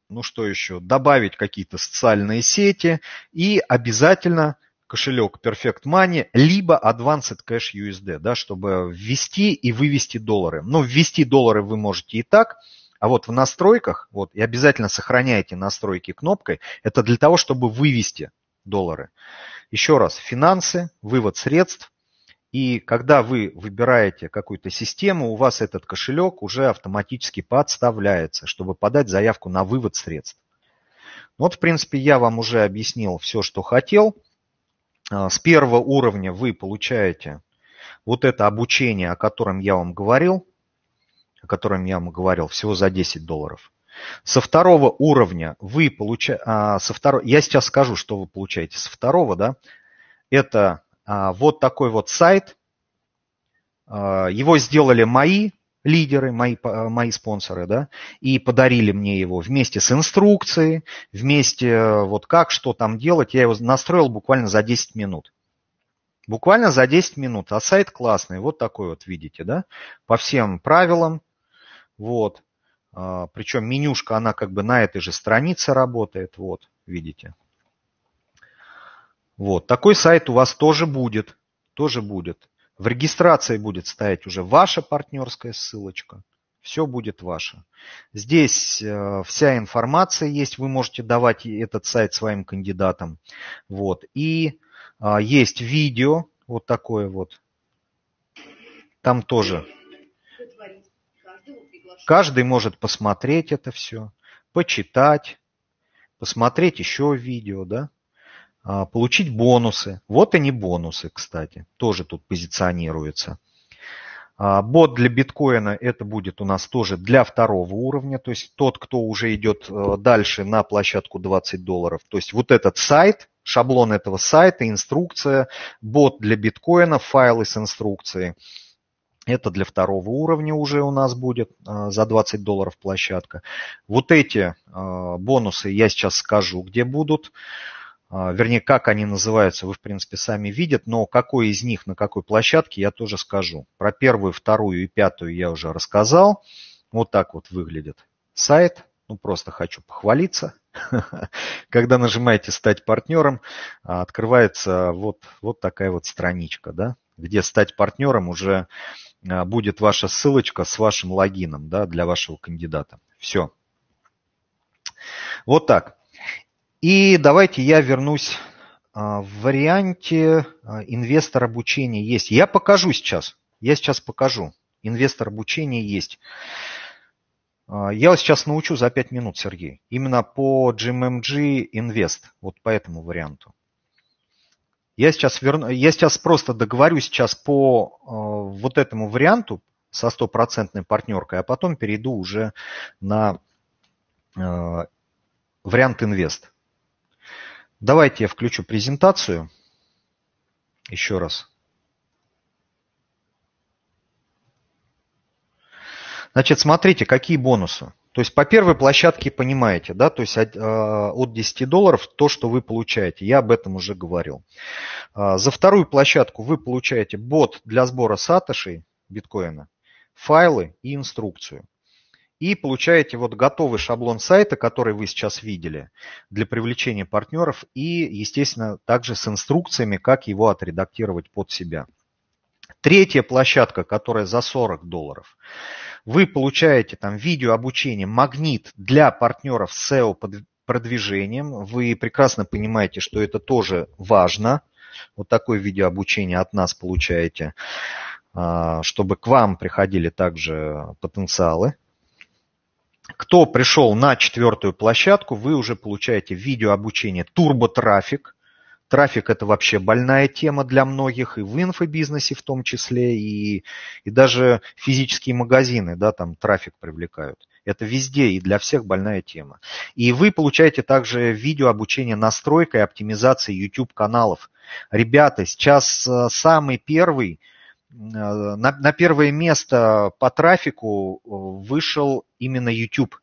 ну что еще, добавить какие-то социальные сети и обязательно кошелек Perfect Money, либо Advanced Cash USD, да, чтобы ввести и вывести доллары. Ну, ввести доллары вы можете и так – а вот в настройках, вот, и обязательно сохраняйте настройки кнопкой, это для того, чтобы вывести доллары. Еще раз, финансы, вывод средств. И когда вы выбираете какую-то систему, у вас этот кошелек уже автоматически подставляется, чтобы подать заявку на вывод средств. Вот, в принципе, я вам уже объяснил все, что хотел. А, с первого уровня вы получаете вот это обучение, о котором я вам говорил о котором я вам говорил, всего за 10 долларов. Со второго уровня вы получаете, а, со второго, я сейчас скажу, что вы получаете со второго, да, это а, вот такой вот сайт, а, его сделали мои лидеры, мои, мои спонсоры, да, и подарили мне его вместе с инструкцией, вместе э, вот как, что там делать, я его настроил буквально за 10 минут. Буквально за 10 минут. А сайт классный, вот такой вот, видите, да, по всем правилам, вот. А, Причем менюшка, она как бы на этой же странице работает. Вот, видите. Вот. Такой сайт у вас тоже будет. Тоже будет. В регистрации будет стоять уже ваша партнерская ссылочка. Все будет ваше. Здесь э, вся информация есть. Вы можете давать этот сайт своим кандидатам. Вот. И а, есть видео вот такое вот. Там тоже Каждый может посмотреть это все, почитать, посмотреть еще видео, да, а, получить бонусы. Вот они бонусы, кстати, тоже тут позиционируются. А, бот для биткоина это будет у нас тоже для второго уровня, то есть тот, кто уже идет э, дальше на площадку 20 долларов. То есть вот этот сайт, шаблон этого сайта, инструкция, бот для биткоина, файлы с инструкцией – это для второго уровня уже у нас будет э, за 20 долларов площадка. Вот эти э, бонусы я сейчас скажу, где будут. Э, вернее, как они называются, вы, в принципе, сами видят, но какой из них на какой площадке я тоже скажу. Про первую, вторую и пятую я уже рассказал. Вот так вот выглядит сайт. Ну, просто хочу похвалиться. Когда нажимаете «Стать партнером», открывается вот, вот такая вот страничка, да, где «Стать партнером» уже а, будет ваша ссылочка с вашим логином да, для вашего кандидата. Все. Вот так. И давайте я вернусь а, в варианте а, инвестор обучения есть. Я покажу сейчас. Я сейчас покажу. Инвестор обучения есть. Я вас сейчас научу за 5 минут, Сергей. Именно по GMMG Invest, вот по этому варианту. Я сейчас, верну, я сейчас просто договорю сейчас по э, вот этому варианту со стопроцентной партнеркой, а потом перейду уже на э, вариант инвест. Давайте я включу презентацию еще раз. Значит, смотрите, какие бонусы. То есть по первой площадке понимаете, да, то есть от, 10 а, долларов то, что вы получаете, я об этом уже говорил. А, за вторую площадку вы получаете бот для сбора сатошей биткоина, файлы и инструкцию. И получаете вот готовый шаблон сайта, который вы сейчас видели, для привлечения партнеров и, естественно, также с инструкциями, как его отредактировать под себя. Третья площадка, которая за 40 долларов. Вы получаете там видео обучение, магнит для партнеров с SEO продвижением. Вы прекрасно понимаете, что это тоже важно. Вот такое видео обучение от нас получаете, а, чтобы к вам приходили также потенциалы. Кто пришел на четвертую площадку, вы уже получаете видео обучение турботрафик. Трафик – это вообще больная тема для многих, и в инфобизнесе в том числе, и, и даже физические магазины, да, там трафик привлекают. Это везде и для всех больная тема. И вы получаете также видео обучение настройка и оптимизации YouTube-каналов. Ребята, сейчас э, самый первый, э, на, на первое место по трафику э, вышел именно YouTube.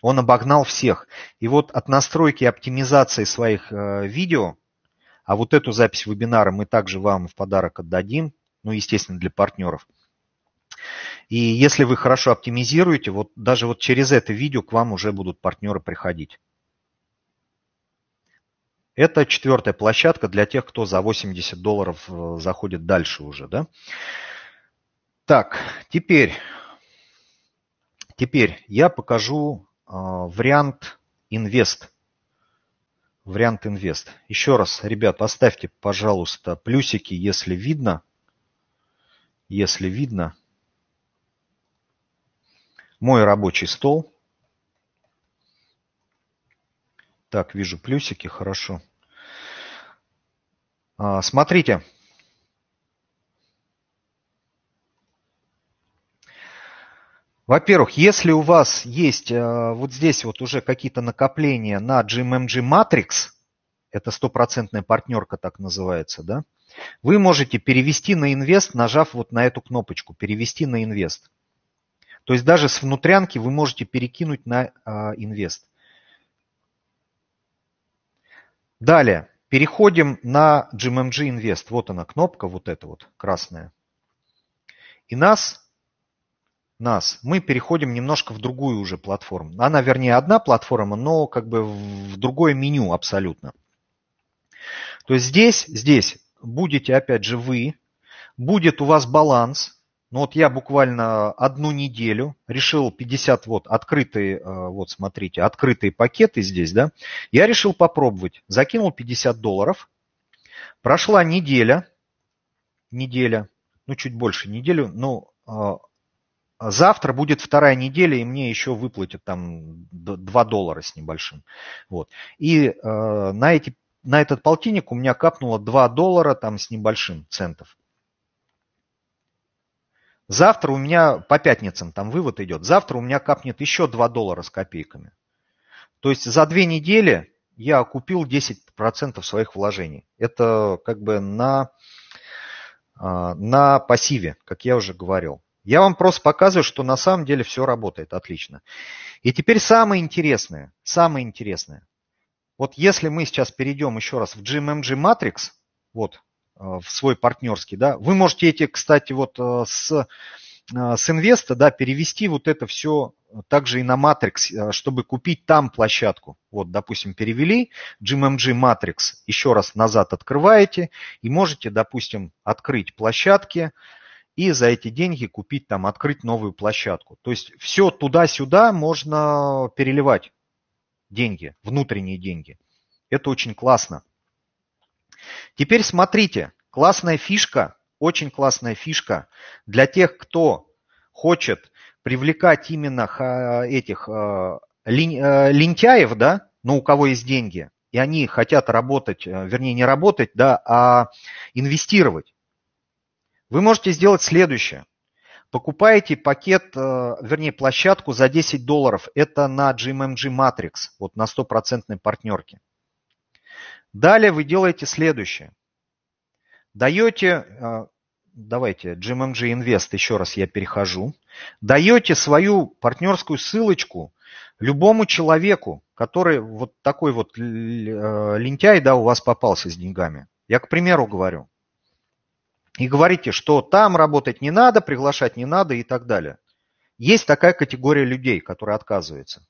Он обогнал всех. И вот от настройки и оптимизации своих видео – а вот эту запись вебинара мы также вам в подарок отдадим, ну, естественно, для партнеров. И если вы хорошо оптимизируете, вот даже вот через это видео к вам уже будут партнеры приходить. Это четвертая площадка для тех, кто за 80 долларов э, заходит дальше уже. Да? Так, теперь, теперь я покажу э, вариант инвест Вариант инвест. Еще раз, ребят, поставьте, пожалуйста, плюсики, если видно. Если видно. Мой рабочий стол. Так, вижу плюсики, хорошо. А, смотрите. Смотрите. Во-первых, если у вас есть э, вот здесь вот уже какие-то накопления на GMMG Matrix, это стопроцентная партнерка так называется, да, вы можете перевести на инвест, нажав вот на эту кнопочку «Перевести на инвест». То есть даже с внутрянки вы можете перекинуть на э, инвест. Далее, переходим на GMMG Invest. Вот она кнопка, вот эта вот красная. И нас нас, мы переходим немножко в другую уже платформу. Она, вернее, одна платформа, но как бы в другое меню абсолютно. То есть здесь, здесь будете, опять же, вы, будет у вас баланс. Ну вот я буквально одну неделю решил 50, вот открытые, э, вот смотрите, открытые пакеты здесь, да, я решил попробовать. Закинул 50 долларов, прошла неделя, неделя, ну чуть больше неделю, ну а, Завтра будет вторая неделя, и мне еще выплатят там 2 доллара с небольшим. Вот. И э, на, эти, на этот полтинник у меня капнуло 2 доллара там с небольшим центов. Завтра у меня по пятницам там вывод идет. Завтра у меня капнет еще 2 доллара с копейками. То есть за две недели я окупил 10% своих вложений. Это как бы на, э, на пассиве, как я уже говорил. Я вам просто показываю, что на самом деле все работает отлично. И теперь самое интересное, самое интересное. Вот если мы сейчас перейдем еще раз в GMMG Matrix, вот, э, в свой партнерский, да, вы можете эти, кстати, вот э, с, э, с инвеста, да, перевести вот это все также и на Matrix, чтобы купить там площадку. Вот, допустим, перевели GMMG Matrix, еще раз назад открываете и можете, допустим, открыть площадки, и за эти деньги купить там, открыть новую площадку. То есть все туда-сюда можно переливать деньги, внутренние деньги. Это очень классно. Теперь смотрите, классная фишка, очень классная фишка для тех, кто хочет привлекать именно этих э, э, лентяев, да, но у кого есть деньги, и они хотят работать, э, вернее, не работать, да, а инвестировать. Вы можете сделать следующее. Покупаете пакет, э, вернее, площадку за 10 долларов. Это на GMMG Matrix, вот на 100% партнерке. Далее вы делаете следующее. Даете, э, давайте, GMMG Invest, еще раз я перехожу. Даете свою партнерскую ссылочку любому человеку, который вот такой вот э, лентяй, да, у вас попался с деньгами. Я, к примеру, говорю и говорите, что там работать не надо, приглашать не надо и так далее. Есть такая категория людей, которые отказываются.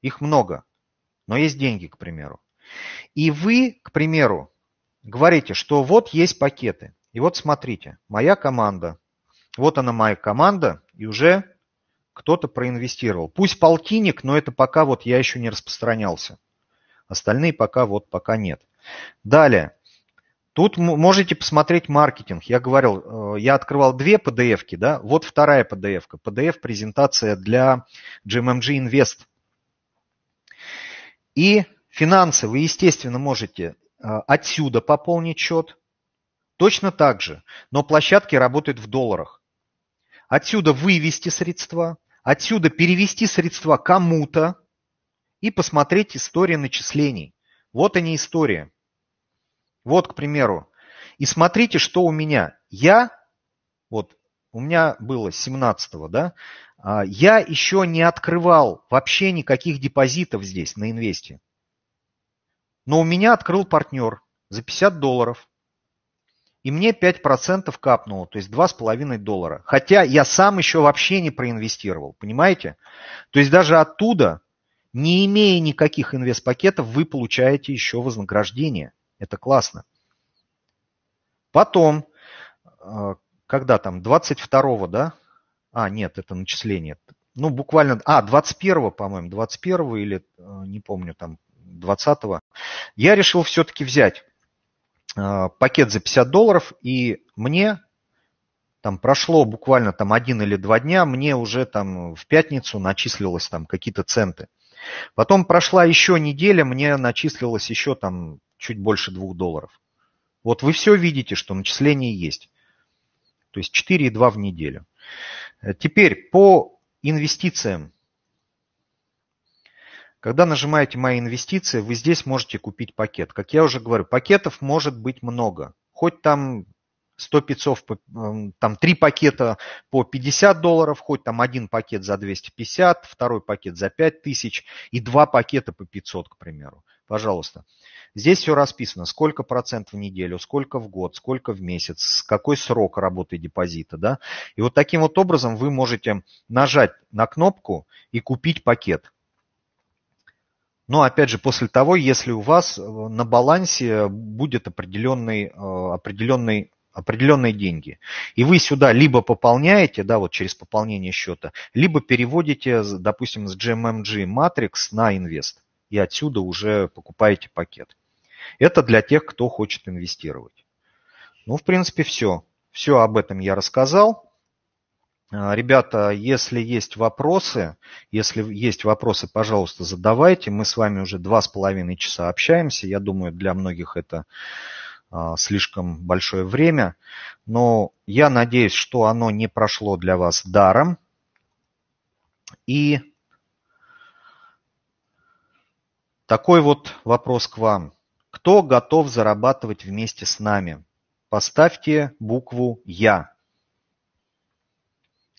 Их много, но есть деньги, к примеру. И вы, к примеру, говорите, что вот есть пакеты. И вот смотрите, моя команда, вот она моя команда, и уже кто-то проинвестировал. Пусть полтинник, но это пока вот я еще не распространялся. Остальные пока вот пока нет. Далее. Тут можете посмотреть маркетинг. Я говорил, э, я открывал две PDF-ки, да, вот вторая PDF-ка, PDF-презентация для GMMG Invest. И финансы вы, естественно, можете э, отсюда пополнить счет, точно так же, но площадки работают в долларах. Отсюда вывести средства, отсюда перевести средства кому-то и посмотреть историю начислений. Вот они история. Вот, к примеру. И смотрите, что у меня. Я, вот у меня было 17-го, да, а, я еще не открывал вообще никаких депозитов здесь на инвесте. Но у меня открыл партнер за 50 долларов. И мне 5% капнуло, то есть 2,5 доллара. Хотя я сам еще вообще не проинвестировал, понимаете? То есть даже оттуда, не имея никаких инвестпакетов, вы получаете еще вознаграждение – это классно. Потом, э, когда там, 22-го, да? А, нет, это начисление. Ну, буквально, а, 21-го, по-моему, 21-го или, э, не помню, там, 20-го. Я решил все-таки взять э, пакет за 50 долларов, и мне там прошло буквально там один или два дня, мне уже там в пятницу начислилось там какие-то центы. Потом прошла еще неделя, мне начислилось еще там чуть больше 2 долларов. Вот вы все видите, что начисление есть. То есть 4,2 в неделю. Э, теперь по инвестициям. Когда нажимаете «Мои инвестиции», вы здесь можете купить пакет. Как я уже говорю, пакетов может быть много. Хоть там 100 пиццов, эм, там три пакета по 50 долларов, хоть там один пакет за 250, второй пакет за 5000 и два пакета по 500, к примеру. Пожалуйста. Здесь все расписано, сколько процентов в неделю, сколько в год, сколько в месяц, с какой срок работы депозита. Да? И вот таким вот образом вы можете нажать на кнопку и купить пакет. Но опять же, после того, если у вас э, на балансе будет определенный, э, определенный определенные деньги. И вы сюда либо пополняете, да, вот через пополнение счета, либо переводите, допустим, с GMMG Matrix на инвест. И отсюда уже покупаете пакет. Это для тех, кто хочет инвестировать. Ну, в принципе, все. Все об этом я рассказал. А, ребята, если есть вопросы, если есть вопросы, пожалуйста, задавайте. Мы с вами уже два с половиной часа общаемся. Я думаю, для многих это а, слишком большое время, но я надеюсь, что оно не прошло для вас даром. И такой вот вопрос к вам. Кто готов зарабатывать вместе с нами? Поставьте букву «Я».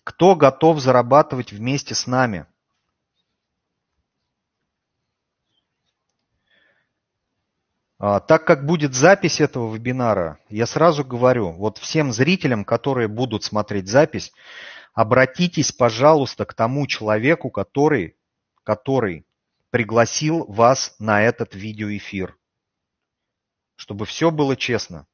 Кто готов зарабатывать вместе с нами? А, так как будет запись этого вебинара, я сразу говорю, вот всем зрителям, которые будут смотреть запись, обратитесь, пожалуйста, к тому человеку, который, который пригласил вас на этот видеоэфир, чтобы все было честно.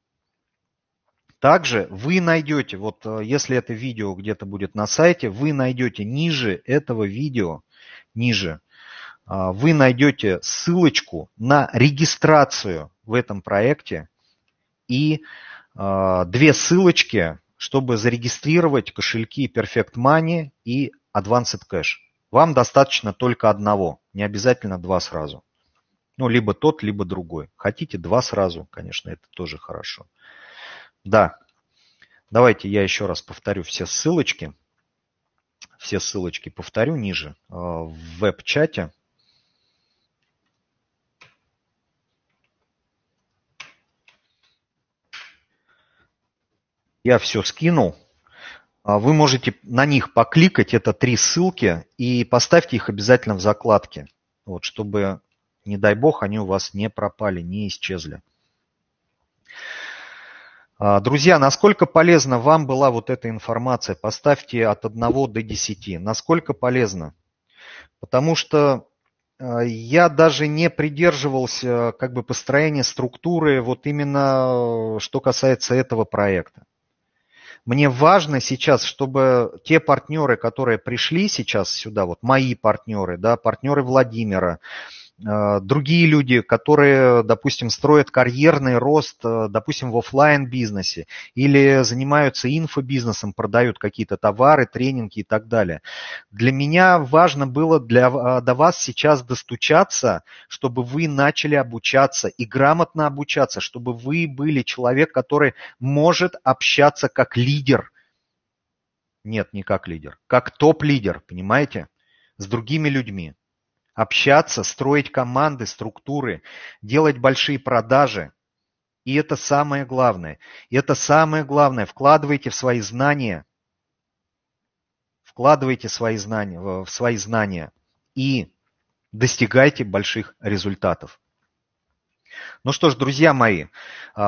Также вы найдете, вот э, если это видео где-то будет на сайте, вы найдете ниже этого видео, ниже а, вы найдете ссылочку на регистрацию в этом проекте и а, две ссылочки, чтобы зарегистрировать кошельки Perfect Money и Advanced Cash. Вам достаточно только одного, не обязательно два сразу. Ну, либо тот, либо другой. Хотите два сразу, конечно, это тоже хорошо. Да, давайте я еще раз повторю все ссылочки. Все ссылочки повторю ниже а, в веб-чате. я все скинул. А, вы можете на них покликать, это три ссылки, и поставьте их обязательно в закладке, вот, чтобы, не дай бог, они у вас не пропали, не исчезли. А, друзья, насколько полезна вам была вот эта информация? Поставьте от 1 до 10. Насколько полезна? Потому что а, я даже не придерживался как бы построения структуры вот именно что касается этого проекта. Мне важно сейчас, чтобы те партнеры, которые пришли сейчас сюда, вот мои партнеры, да, партнеры Владимира, а, другие люди, которые, допустим, строят карьерный рост, э, допустим, в офлайн бизнесе или занимаются инфобизнесом, продают какие-то товары, тренинги и так далее. Для меня важно было для, а, до вас сейчас достучаться, чтобы вы начали обучаться и грамотно обучаться, чтобы вы были человек, который может общаться как лидер. Нет, не как лидер, как топ-лидер, понимаете? С другими людьми общаться, строить команды, структуры, делать большие продажи. И это самое главное. И это самое главное. Вкладывайте в свои знания. Вкладывайте свои знания, в свои знания и достигайте больших результатов. Ну что ж, друзья мои, а,